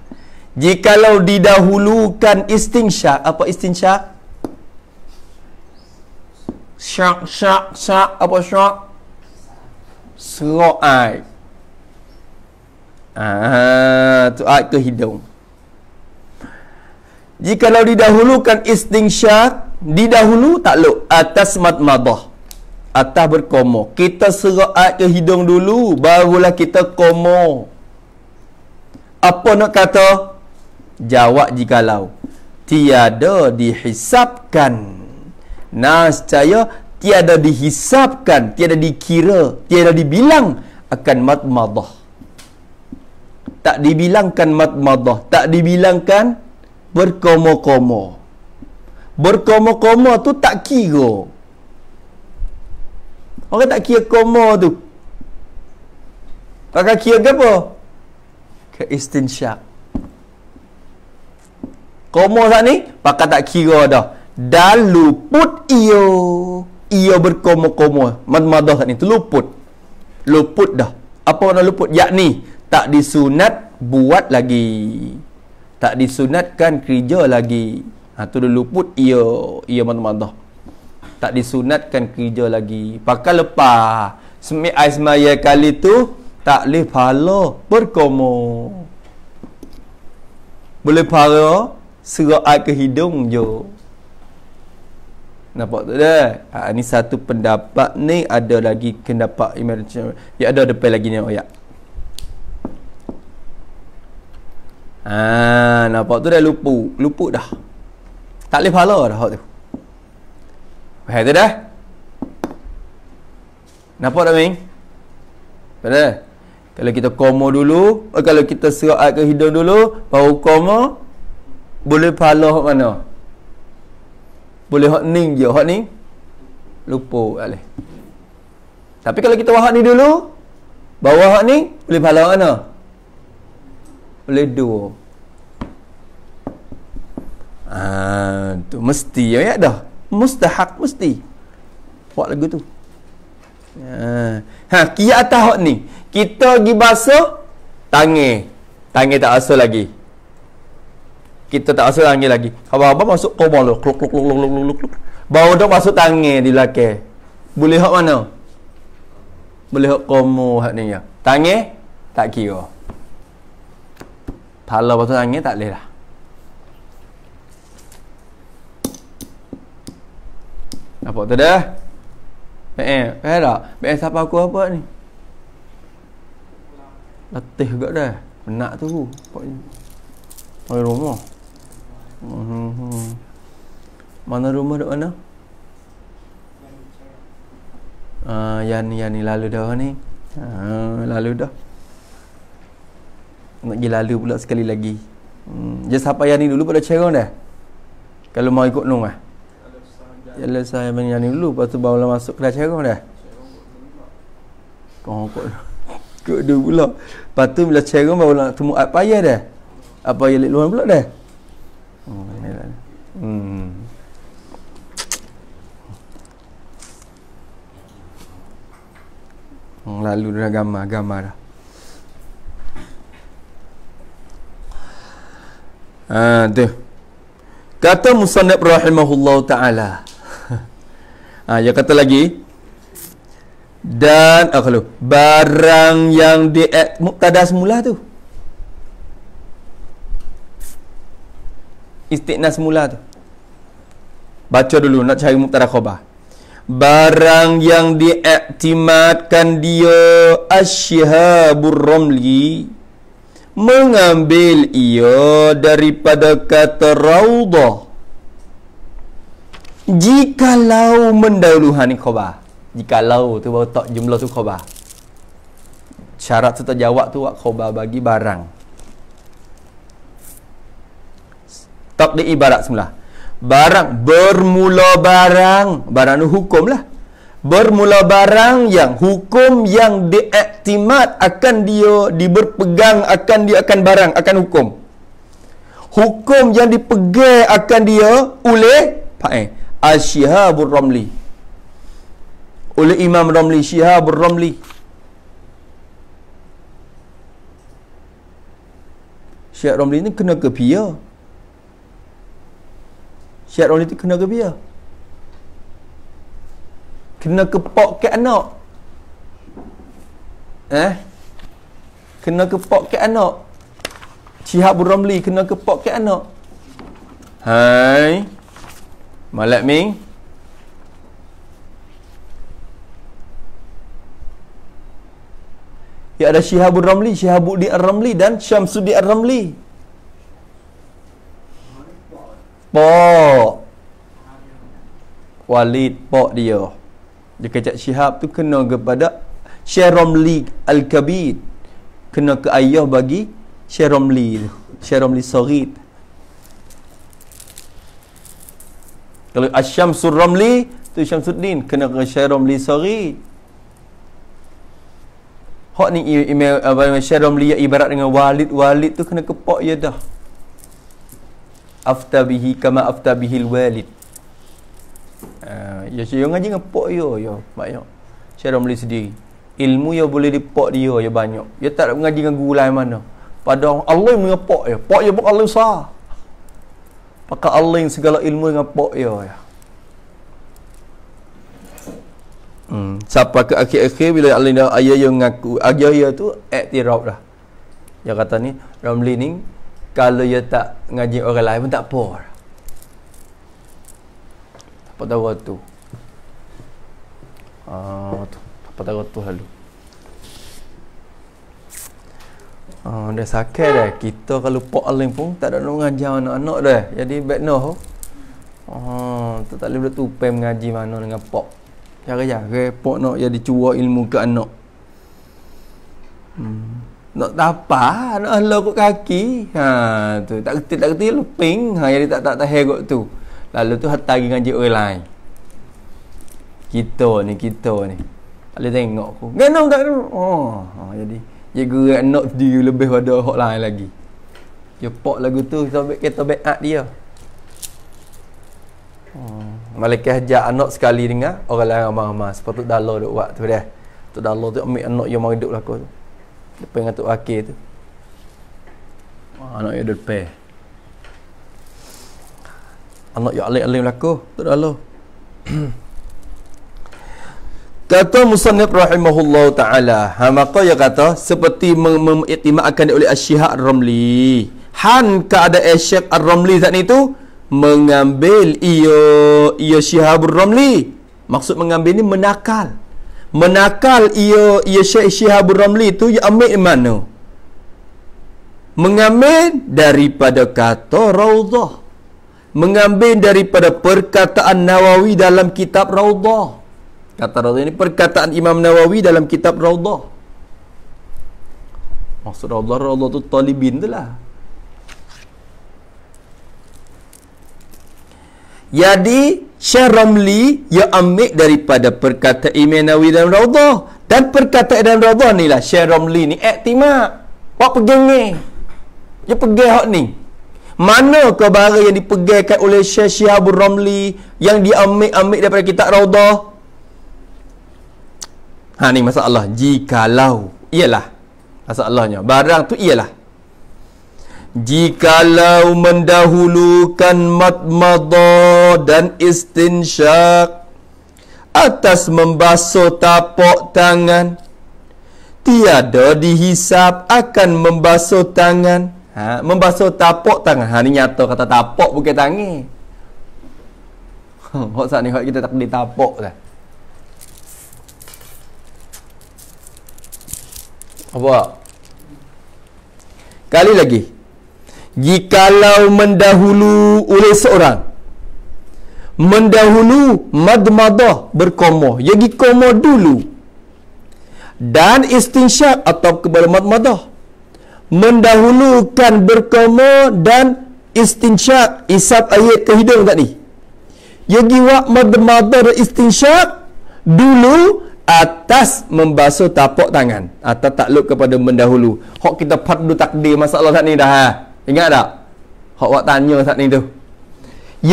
jikalau didahulukan istingsyak apa istingsyak syak syak syak apa syak serok ai ah tu ai ke hidung jika Jikalau didahulukan istingsyak Didahulu takluk Atas mat matmadah Atas berkomo Kita serak ke hidung dulu Barulah kita komo Apa nak kata? Jawab jika jikalau Tiada dihisapkan Nah secaya Tiada dihisapkan Tiada dikira Tiada dibilang Akan mat matmadah Tak dibilangkan mat matmadah Tak dibilangkan berkomo-komo. Berkomo-komo tu tak kira. Orang tak kira komo tu. Pakai kira ke apa? Ke istinsyak. Komo saat ni, pakai tak kira dah. Dah luput iyo. Iyo berkomo-komo. Mad-madah saat ni, tu luput. Luput dah. Apa mana luput? Yakni, tak disunat buat lagi tak disunatkan kerja lagi ha tu dulu put ia ia mantap-mantap tak disunatkan kerja lagi Pakai lepas semai aismaya kali tu tak leh pahala berkomo boleh pahala serai ke hidung je Nampak tak dah? Ha, ini satu pendapat ni ada lagi pendapat imam Ya ada depan lagi ni oh, ya. Ah, nampak tu dah lupu, luput dah. Tak boleh pahala dah hak tu. Faham dah? Nampak tak, Ming? Pada? Kalau kita koma dulu, eh, kalau kita serak ke hidung dulu, baru koma, boleh pahala hak mana? Boleh hak ning je, hak ning? Lupa, Ali. Tapi kalau kita wahak ni dulu, bawa hak ni, boleh pahala hak mana? oleh dua ah tu mesti ya, ya dah mustahak mesti buat lagu tu ah. ha kia atah ni kita gi basuh, tangi tangi tak rasa lagi kita tak rasa tangi lagi apa-apa masuk koma lu kluk kluk kluk kluk kluk kluk baru dah masuk tangi di lelaki boleh hak mana boleh hak koma hak ni ya tangi tak kira kalau pasal angin tak boleh lah Nampak tu dah eh, eh, faham tak? Baik siapa aku apa ni? Letih juga dah Penat tu Pakai rumah Hmm, hmm, hmm. Mana rumah dekat mana? Ah, uh, yang yang ni lalu dah ni. Ah, uh, lalu dah nak pergi lalu pula sekali lagi hmm. Just apa yang ni dulu pada cerong dah Kalau mau ikut nung lah Jalan saya main ni dulu Lepas tu barulah masuk kelas cerong dah Cerong kot kau Kot dulu pula Lepas tu bila cerong baru nak temu apa ya dah Apa yang luar pula dah hmm, hmm, hmm. Lalu dah gambar, gambar dah Ha, tu. Kata Musannab rahimahullah ta'ala. ha, dia kata lagi. Dan, oh, kalau, barang yang di muktada semula tu. Istiqna semula tu. Baca dulu, nak cari muktada khobah. Barang yang diiktimatkan dia Asyihabur Romli mengambil ia daripada kata raudah jikalau mendahuluhan khabar jikalau tu bawa tak jumlah tu khabar syarat tu terjawab tu wak khabar bagi barang tak diibarat semula barang bermula barang barang tu hukum lah bermula barang yang hukum yang diiktimat akan dia diberpegang akan dia akan barang akan hukum hukum yang dipegang akan dia oleh pak eh asyhabur ramli oleh imam ramli syihabur ramli Syihab ramli ni kena ke pia Syihab ramli ni kena ke pia kena kepok ke anak eh kena kepok ke anak cihab ramli kena kepok ke anak hai malak ming Ya ada Syihabul Ramli, Syihabul di Ar-Ramli dan Syamsud Ar-Ramli. Pok. Walid pok dia. Dia kejap Syihab tu kena kepada Syekh Romli Al-Kabid Kena ke ayah bagi Syekh Romli Syekh Romli Sarit Kalau Asyam Sur Romli Tu Syamsuddin Kena ke Syekh Romli Sarit Hak ni email apa nama Syekh ibarat dengan Walid Walid tu kena ke kepok ya dah Aftabihi kama aftabihil walid Eh, ya saya ngaji dengan pok yo yo banyak saya dah beli sendiri ilmu yo boleh dipok dia yo banyak dia tak nak mengaji dengan guru lain mana pada Allah yang mengepok ya pok yo pok Allah sah maka Allah yang segala ilmu dengan pok ya ya hmm. siapa ke akhir-akhir bila Allah dah ayah yang ngaku ayah yang tu aktirau dah dia kata ni Ramli ni kalau ya tak ngaji orang lain pun tak apa pada waktu, tu uh, ah, Tempat darurat lalu uh, Dia sakit dah Kita kalau pok alim pun Tak ada nak mengajar anak-anak dah Jadi bad no uh, ah, Tak boleh boleh tupai mengaji mana dengan pok Cara-cara pok nak jadi cua ilmu ke anak hmm. Nak dapat Nak helau kaki ha, tu. Tak kerti-tak kerti Leping ha, Jadi tak tak tahir kot tu Lalu tu hantar pergi ngaji orang lain Kita ni, kita ni Tak boleh tengok aku Ganong tak ganong Oh, oh jadi Dia gerak nak dia lebih pada orang lain lagi Dia pok lagu tu Sobek kita backup dia Hmm. Oh, Malaikat ajak anak sekali dengar orang lain ramai mama seperti tu dalo tu, buat tu dia. Tu dalo tu ambil anak yang mau hidup lah kau tu. Depan dengan tok akil tu. Anak yang depan. Anak ya ya yang alim-alim laku Tak Kata Musannif rahimahullah ta'ala ha, Maka ia kata Seperti mengiktimakan oleh Asyihak Ramli Han keada Asyik Ar-Ramli saat itu Mengambil ia Ia Syihabur Ramli Maksud mengambil ni menakal Menakal ia Ia Syekh Syihabur Ramli itu Ia ambil mana Mengambil daripada kata Raudah mengambil daripada perkataan Nawawi dalam kitab Raudah. Kata Raudah ini perkataan Imam Nawawi dalam kitab Raudah. Maksud Raudah, Raudah itu talibin tu lah. Jadi Syekh Ramli ia ambil daripada perkataan Imam Nawawi dalam Raudah dan perkataan dalam Raudah ni lah Syekh Ramli ni iktimad. Pak pergi ni. Dia pergi hak ni. Mana kebara yang dipegangkan oleh Syekh Abu Ramli yang diambil-ambil daripada kitab Raudah? Ha ni masalah jikalau iyalah masalahnya barang tu ialah jikalau mendahulukan matmada dan istinsyak atas membasuh tapak tangan tiada dihisap akan membasuh tangan Ha, membasuh tapak tangan. Ha ni nyata kata tapak bukan tangan. Kok sat ni kita tak ditapak dah. Apa? Kali lagi. Jikalau mendahulu oleh seorang mendahulu madmadah berkomoh ya gi komoh dulu dan istinsyak atau kebal madmadah mendahulukan berkoma dan istinsyak isap air ke hidung tadi yagi wak madmadar istinsyak dulu atas membasuh tapak tangan atau takluk kepada mendahulu hok kita perdu takdir masalah saat ni dah ha? ingat tak hok wak tanya saat ni tu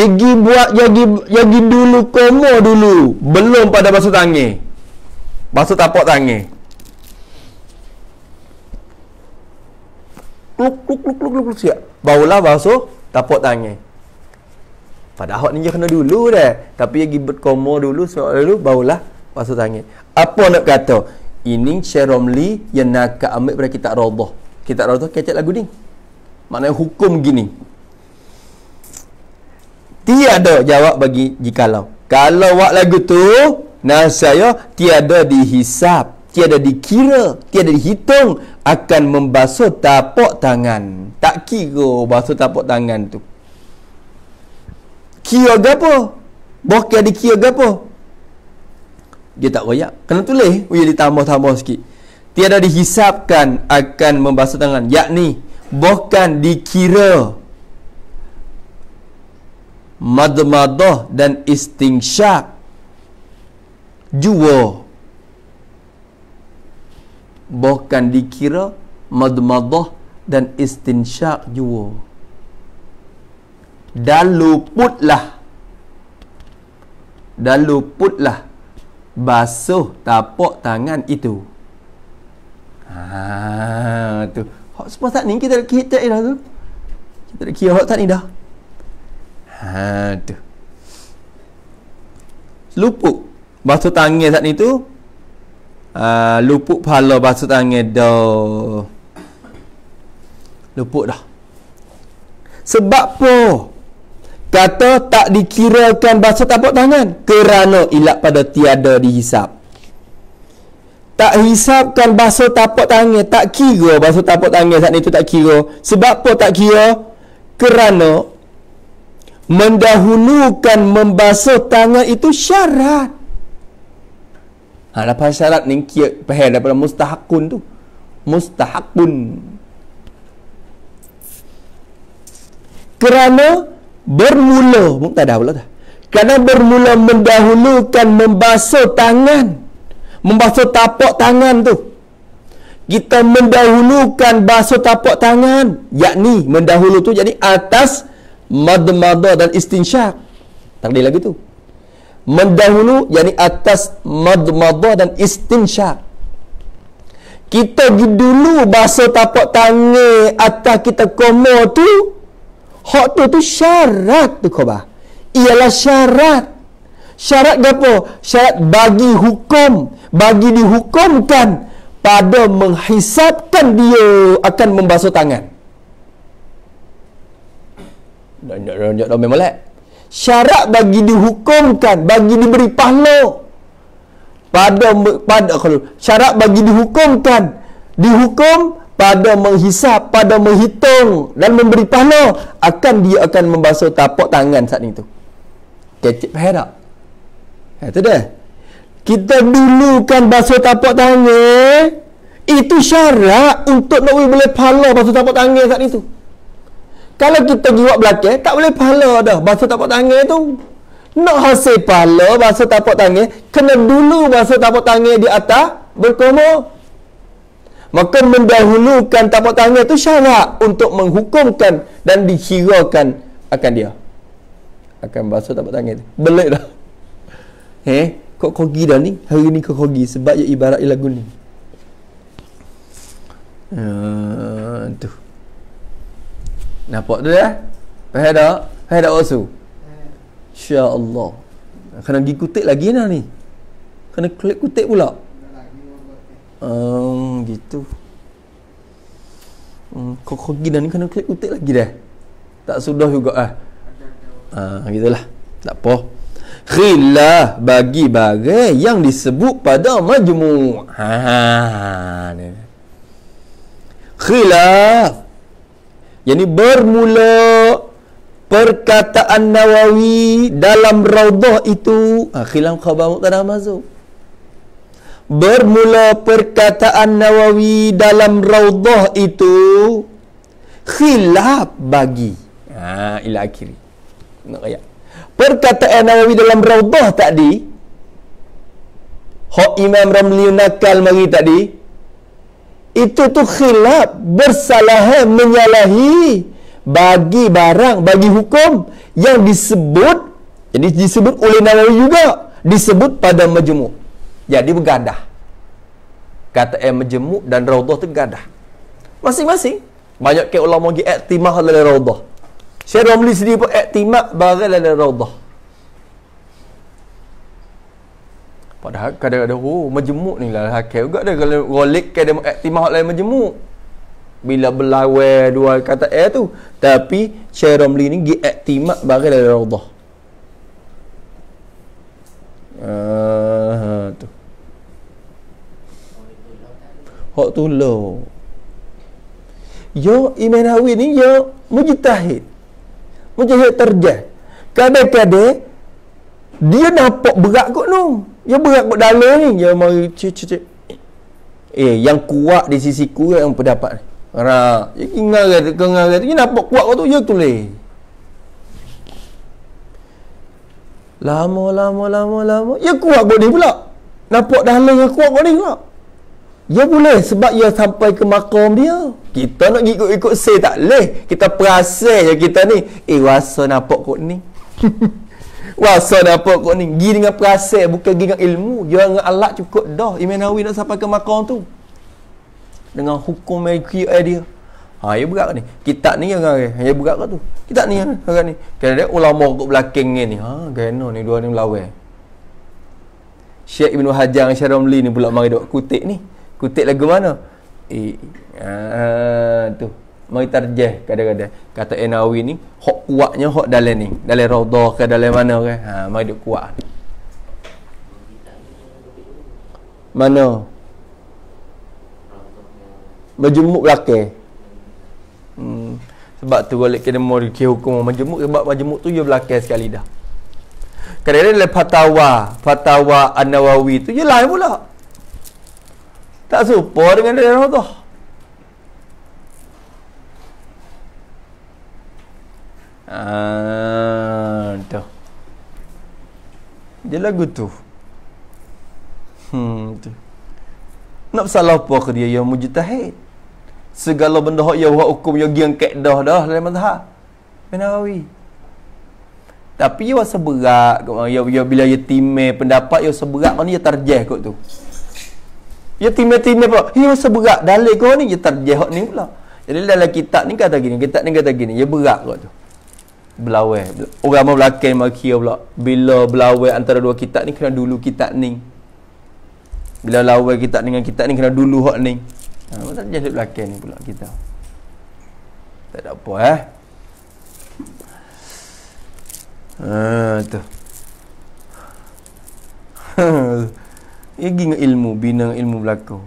yagi buat yagi yagi dulu koma dulu belum pada basuh tangan basuh tapak tangan kluk kluk kluk kluk kluk kluk siap. Baulah basuh tapak tangan. Padahal awak ni je kena dulu dah. Tapi lagi berkomo dulu sebab dulu baulah basuh tangan. Apa nak kata? Ini Syeromli yang nak ambil pada kitab Rodoh. Kitab Rodoh kecek lagu ni. Maknanya hukum gini. Tiada jawab bagi jikalau. Kalau awak lagu tu, nasaya tiada dihisap tiada dikira, tiada dihitung akan membasuh tapak tangan. Tak kira basuh tapak tangan tu. Kira apa? Bokeh ada dikira apa? Dia tak royak. Kena tulis, oh, ya, dia ditambah-tambah sikit. Tiada dihisapkan akan membasuh tangan. Yakni, bahkan dikira madmadah dan istingsyak jua bahkan dikira madmadah dan istinsyak jua dan luputlah dan luputlah basuh tapak tangan itu ha tu hak sepas tak ni kita dah kita dah tu kita dah kira hak tak ni dah ha tu luput basuh tangan saat ni tu Ah, luput pahala basuh tangan dah luput dah sebab apa kata tak dikirakan basuh tapak tangan kerana ilat pada tiada dihisap tak hisapkan basuh tapak tangan tak kira basuh tapak tangan saat itu tak kira sebab apa tak kira kerana mendahulukan membasuh tangan itu syarat Ha, lepas syarat ni kia pahal daripada mustahakun tu. Mustahakun. Kerana bermula, mungkin tak ada pula dah. Kerana bermula mendahulukan membasuh tangan. Membasuh tapak tangan tu. Kita mendahulukan basuh tapak tangan. Yakni mendahulu tu jadi atas madmada dan istinsyak. Tak ada lagi tu mendahulu yakni atas madmadah dan istinsyak kita dulu basuh tapak tangan atas kita koma tu hak tu tu syarat tu khabar ialah syarat syarat apa syarat bagi hukum bagi dihukumkan pada menghisapkan dia akan membasuh tangan dan dan dan memang lah syarat bagi dihukumkan bagi diberi pahala pada pada kalau syarat bagi dihukumkan dihukum pada menghisap pada menghitung dan memberi pahala akan dia akan membasuh tapak tangan saat itu kecik faham tak ha, tu dah kita dulukan basuh tapak tangan itu syarat untuk nak boleh pahala basuh tapak tangan saat itu kalau kita pergi buat belakang, tak boleh pahala dah. Basuh tapak tangan tu. Nak hasil pahala basuh tapak tangan, kena dulu basuh tapak tangan di atas berkomo. Maka mendahulukan tapak tangan tu syarat untuk menghukumkan dan dikirakan akan dia. Akan basuh tapak tangan tu. Belik dah. Eh, kok kogi dah ni? Hari ni kok kogi sebab ia ibarat ilagun ni. Uh, tu. Nampak tu dah? Ya? Faham tak? Faham tak waksu? InsyaAllah Kena pergi kutip lagi lah ni Kena klik kutip pula Um, gitu um, Kau pergi dah ni kena klik kutip lagi dah Tak sudah juga lah Haa, uh, gitulah Tak apa Khilah bagi barang yang disebut pada majmu Haa, ha, ha, ni yang bermula perkataan Nawawi dalam raudah itu ah, ha, khilam khabar tak masuk bermula perkataan Nawawi dalam raudah itu khilaf bagi ha, ah, ila akhiri nak kaya perkataan Nawawi dalam raudah tadi hak Imam Ramli nakal mari tadi itu tu khilaf bersalahan menyalahi bagi barang bagi hukum yang disebut jadi disebut oleh Nawawi juga disebut pada majmu jadi bergadah kata eh, majmu dan raudhah tu gadah masing-masing banyak ke ulama gi iktimah dalam raudhah Syekh Romli sendiri pun iktimah bagai dalam raudhah Padahal kadang-kadang oh, oh menjemuk ni lah hakil juga dah kalau rolik ke dia aktimah lain menjemuk. Bila berlawa dua kata eh tu. Tapi Syairomli ni gi aktimah bagi dari Allah. Ah tu. Hak tu lo. Yo Imam Nawawi ni yo mujtahid. Mujtahid terjah. Kadang-kadang dia nampak berat kot nung. No. Dia berat berdala ni Dia mari cik, cik, cik. Eh yang kuat di sisi ku yang pendapat ni Ra, dia kengar dia kengar dia nampak kuat kau tu dia tu Lama lama lama lama dia kuat body pula. Nampak dalam yang kuat body pula. Dia boleh sebab dia sampai ke makam dia. Kita nak ikut-ikut say tak leh. Kita perasa je kita ni. Eh rasa nampak kau ni. Wasa apa kau ni? Gi dengan perasaan bukan gi dengan ilmu. Gi dengan alat cukup dah. Imanawi nak sampai ke makam tu. Dengan hukum Mercury eh, dia. Ha ya berat ni. Kita ni orang ni. Ya berat kat lah tu. Kita ni eh, orang ni. Kan dia ulama kat belakang ni. Ha kena ni dua ni melawan. Syekh Ibn Hajar dan Syarom ni pula mari duk kutik ni. Kutik lagu mana? Eh ha, tu mai tarjah kadang-kadang kata Enawi ni hok kuatnya hok dalam ni dalam rodo ke dalam mana ke ha mai duk kuat mana majmuk belakang hmm. sebab tu boleh kena mau ke hukum majmuk sebab majmuk tu je belakang sekali dah kadang-kadang le fatwa fatwa An-Nawawi tu je lain pula tak serupa dengan dalam rodo tu. Ah, dia lagu tu. Hmm tu. Nak salah apa ke dia yang mujtahid? Segala benda hak yang hukum yang giang kaedah dah dalam mazhab. Menawi. Tapi ia ya seberat ya, ya, Bila ia ya timai pendapat Ia ya seberat kan ia terjeh kot tu Ia timai-timai pula Ia seberat dalil kau ni Ia terjeh kot ni pula Jadi dalam kitab ni kata gini Kitab ni kata gini Ia berat kot tu belawai orang mau belakang mau kira pula bila belawai antara dua kitab ni kena dulu kitab ni bila lawai kitab dengan kitab ni kena dulu hak ni ha, apa tak jadi belakang ni pula kita tak ada apa eh ha, tu Ini ilmu Bina ilmu berlaku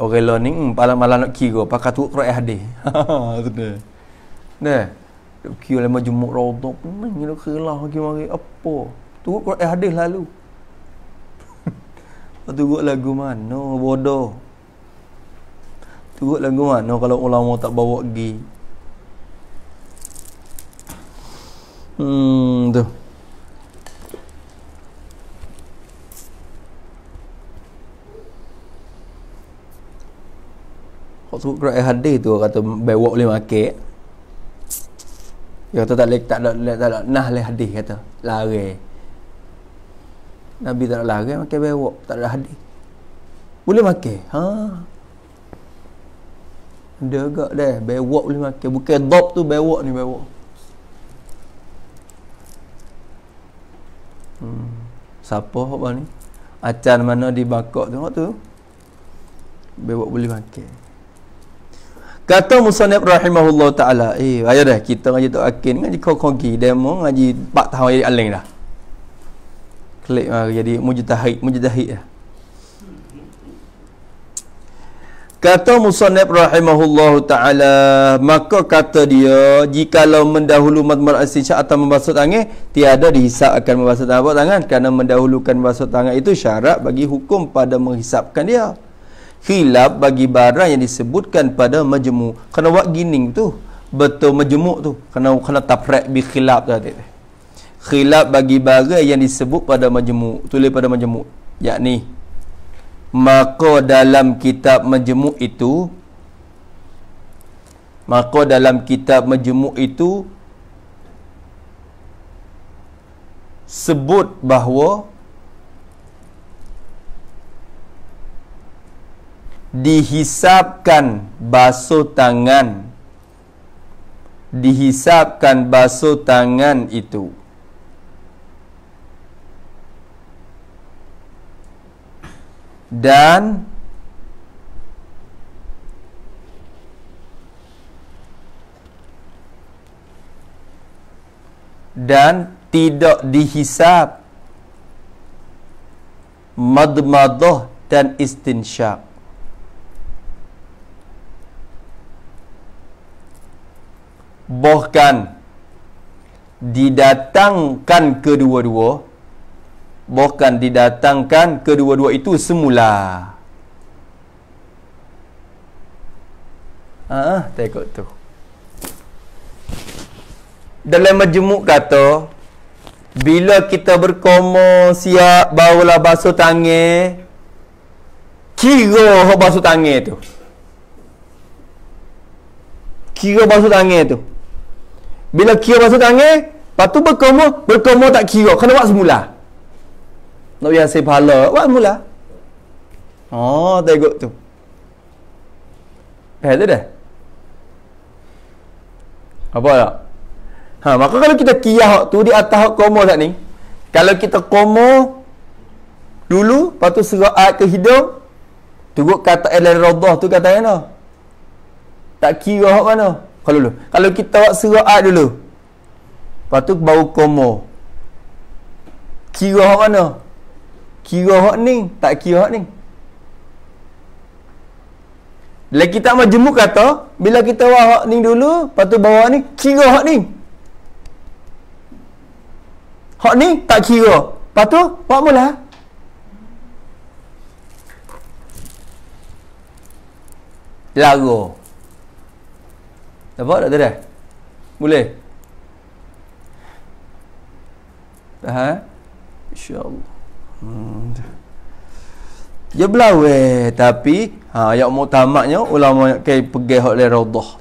Orang lain ni hmm, Malam-malam nak kira Pakai ha, tu Kerak hadir Ha ha ha Ha kira lama jemuk rawdah pening lah kelah lagi mari apa turut Quran eh, hadis lalu turut lagu mana bodoh turut lagu mana kalau ulama tak bawa pergi hmm tu Kau sebut kerajaan eh, hadis tu Kata bewak boleh makan dia kata tak boleh tak ada tak ada nah le hadis kata lari. Nabi tak ada lari makan berok tak ada hadis. Boleh makan. Ha. Dia agak deh. berok boleh makan. Bukan dop tu berok ni berok. Hmm. Siapa hok ni? Acan mana di bakok tengok tu. Berok boleh makan. Kata Musanib Rahimahullah Ta'ala Eh, ayah dah Kita ngaji tak akin Ngaji kau kongi Demo ngaji 4 tahun jadi aling dah Klik lah jadi Mujtahid Mujtahid lah Kata Musanib Rahimahullah Ta'ala Maka kata dia Jikalau mendahulu Madmar Asisyah Atau membasuh tangan Tiada dihisap akan membasuh tangan Kerana mendahulukan membasuh tangan Itu syarat bagi hukum Pada menghisapkan dia khilaf bagi barang yang disebutkan pada majmu kena buat gining tu betul majmuk tu kena kena tafrak bi khilaf tadi khilaf bagi barang yang disebut pada majmu tulis pada majmu yakni maka dalam kitab majmu itu maka dalam kitab majmu itu sebut bahawa dihisapkan basuh tangan dihisapkan basuh tangan itu dan dan tidak dihisap madmadah dan istinsyak bahkan didatangkan kedua-dua bahkan didatangkan kedua-dua itu semula ah tengok tu dalam majmuk kata bila kita berkomo siap barulah basuh tangan kira basuh tangan tu kira basuh tangan tu bila kira masuk tangan Lepas tu berkoma Berkoma tak kira Kena buat semula Nak biar saya pahala Buat semula Oh tengok tu Eh tu dah Apa tak Ha, maka kalau kita kiyah tu di atas koma tak ni Kalau kita koma Dulu Lepas tu serat ke hidung Tunggu kata Elan Rodoh tu kata yang mana Tak kira hak mana kalau dulu. Kalau kita buat seraat ah dulu. Lepas tu baru koma. Kira hak mana? Kira hak ni, tak kira hak ni. Lagi kita majmuk kata, bila kita buat hak ni dulu, lepas tu bawa ni, kira hak ni. Hak ni tak kira. Lepas tu, buat mula. Lagu. Dapat tak tadi? Boleh? Dah eh? InsyaAllah hmm. Ya belau Tapi ha, Yang mutamaknya Ulama yang kaya pergi Hak leh rodoh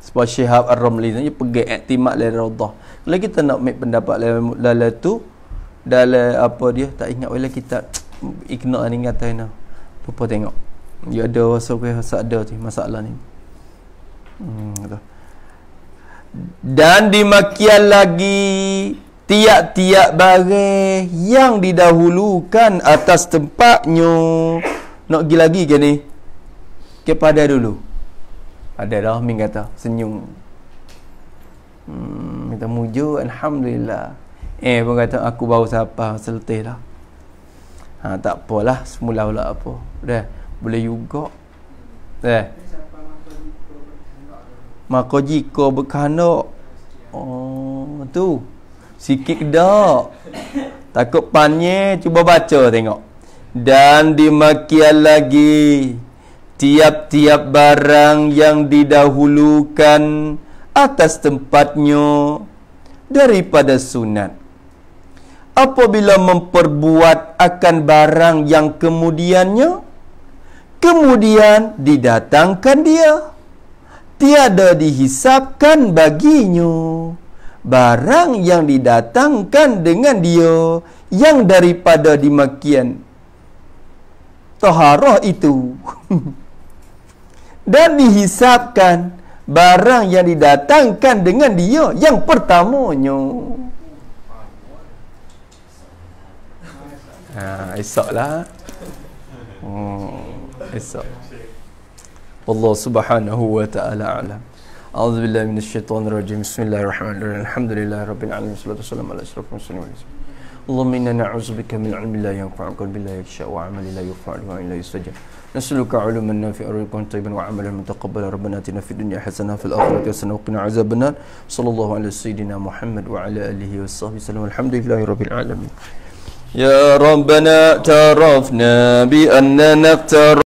Sebab syihab ar-ramli Dia pergi Aktimat leh rodoh Kalau kita nak Mek pendapat Lala tu Dalam apa dia Tak ingat Bila kita Ignore ni Kata ni Lupa tengok Dia ada Rasa kaya Rasa ada tu Masalah ni Hmm, Dan dimakian lagi tiak-tiak barang yang didahulukan atas tempatnya. Nak pergi lagi ke ni? Kepada dulu. Ada dah Min kata senyum. Hmm, kita mujo alhamdulillah. Eh pun kata aku baru siapa seletih dah. Ha tak apalah semula ulah apa. Dah boleh juga. Dah. Eh. Maka jika berkhanak Oh tu Sikit dak Takut panye cuba baca tengok Dan dimakian lagi Tiap-tiap barang yang didahulukan Atas tempatnya Daripada sunat Apabila memperbuat akan barang yang kemudiannya Kemudian didatangkan Dia tiada dihisapkan baginya barang yang didatangkan dengan dia yang daripada dimakian taharah itu dan dihisapkan barang yang didatangkan dengan dia yang pertamanya ha, ah, esoklah hmm, esok والله سبحانه وتعالى أعلم أعوذ بالله من الشيطان الرجيم بسم الله الرحمن الرحيم الحمد لله رب العالمين والصلاة والسلام على أشرف المرسلين اللهم إنا نعوذ بك من علم لا ينفع وقلب لا يخشى وعمل لا يفعل وعين لا يسجل نسألك علما نافعا رزقا طيبا وعملا متقبلا ربنا آتنا في الدنيا حسنة في الآخرة حسنة وقنا عذاب النار صلى الله على سيدنا محمد وعلى آله وصحبه وسلم الحمد لله رب العالمين يا ربنا اعترفنا بأننا اقترفنا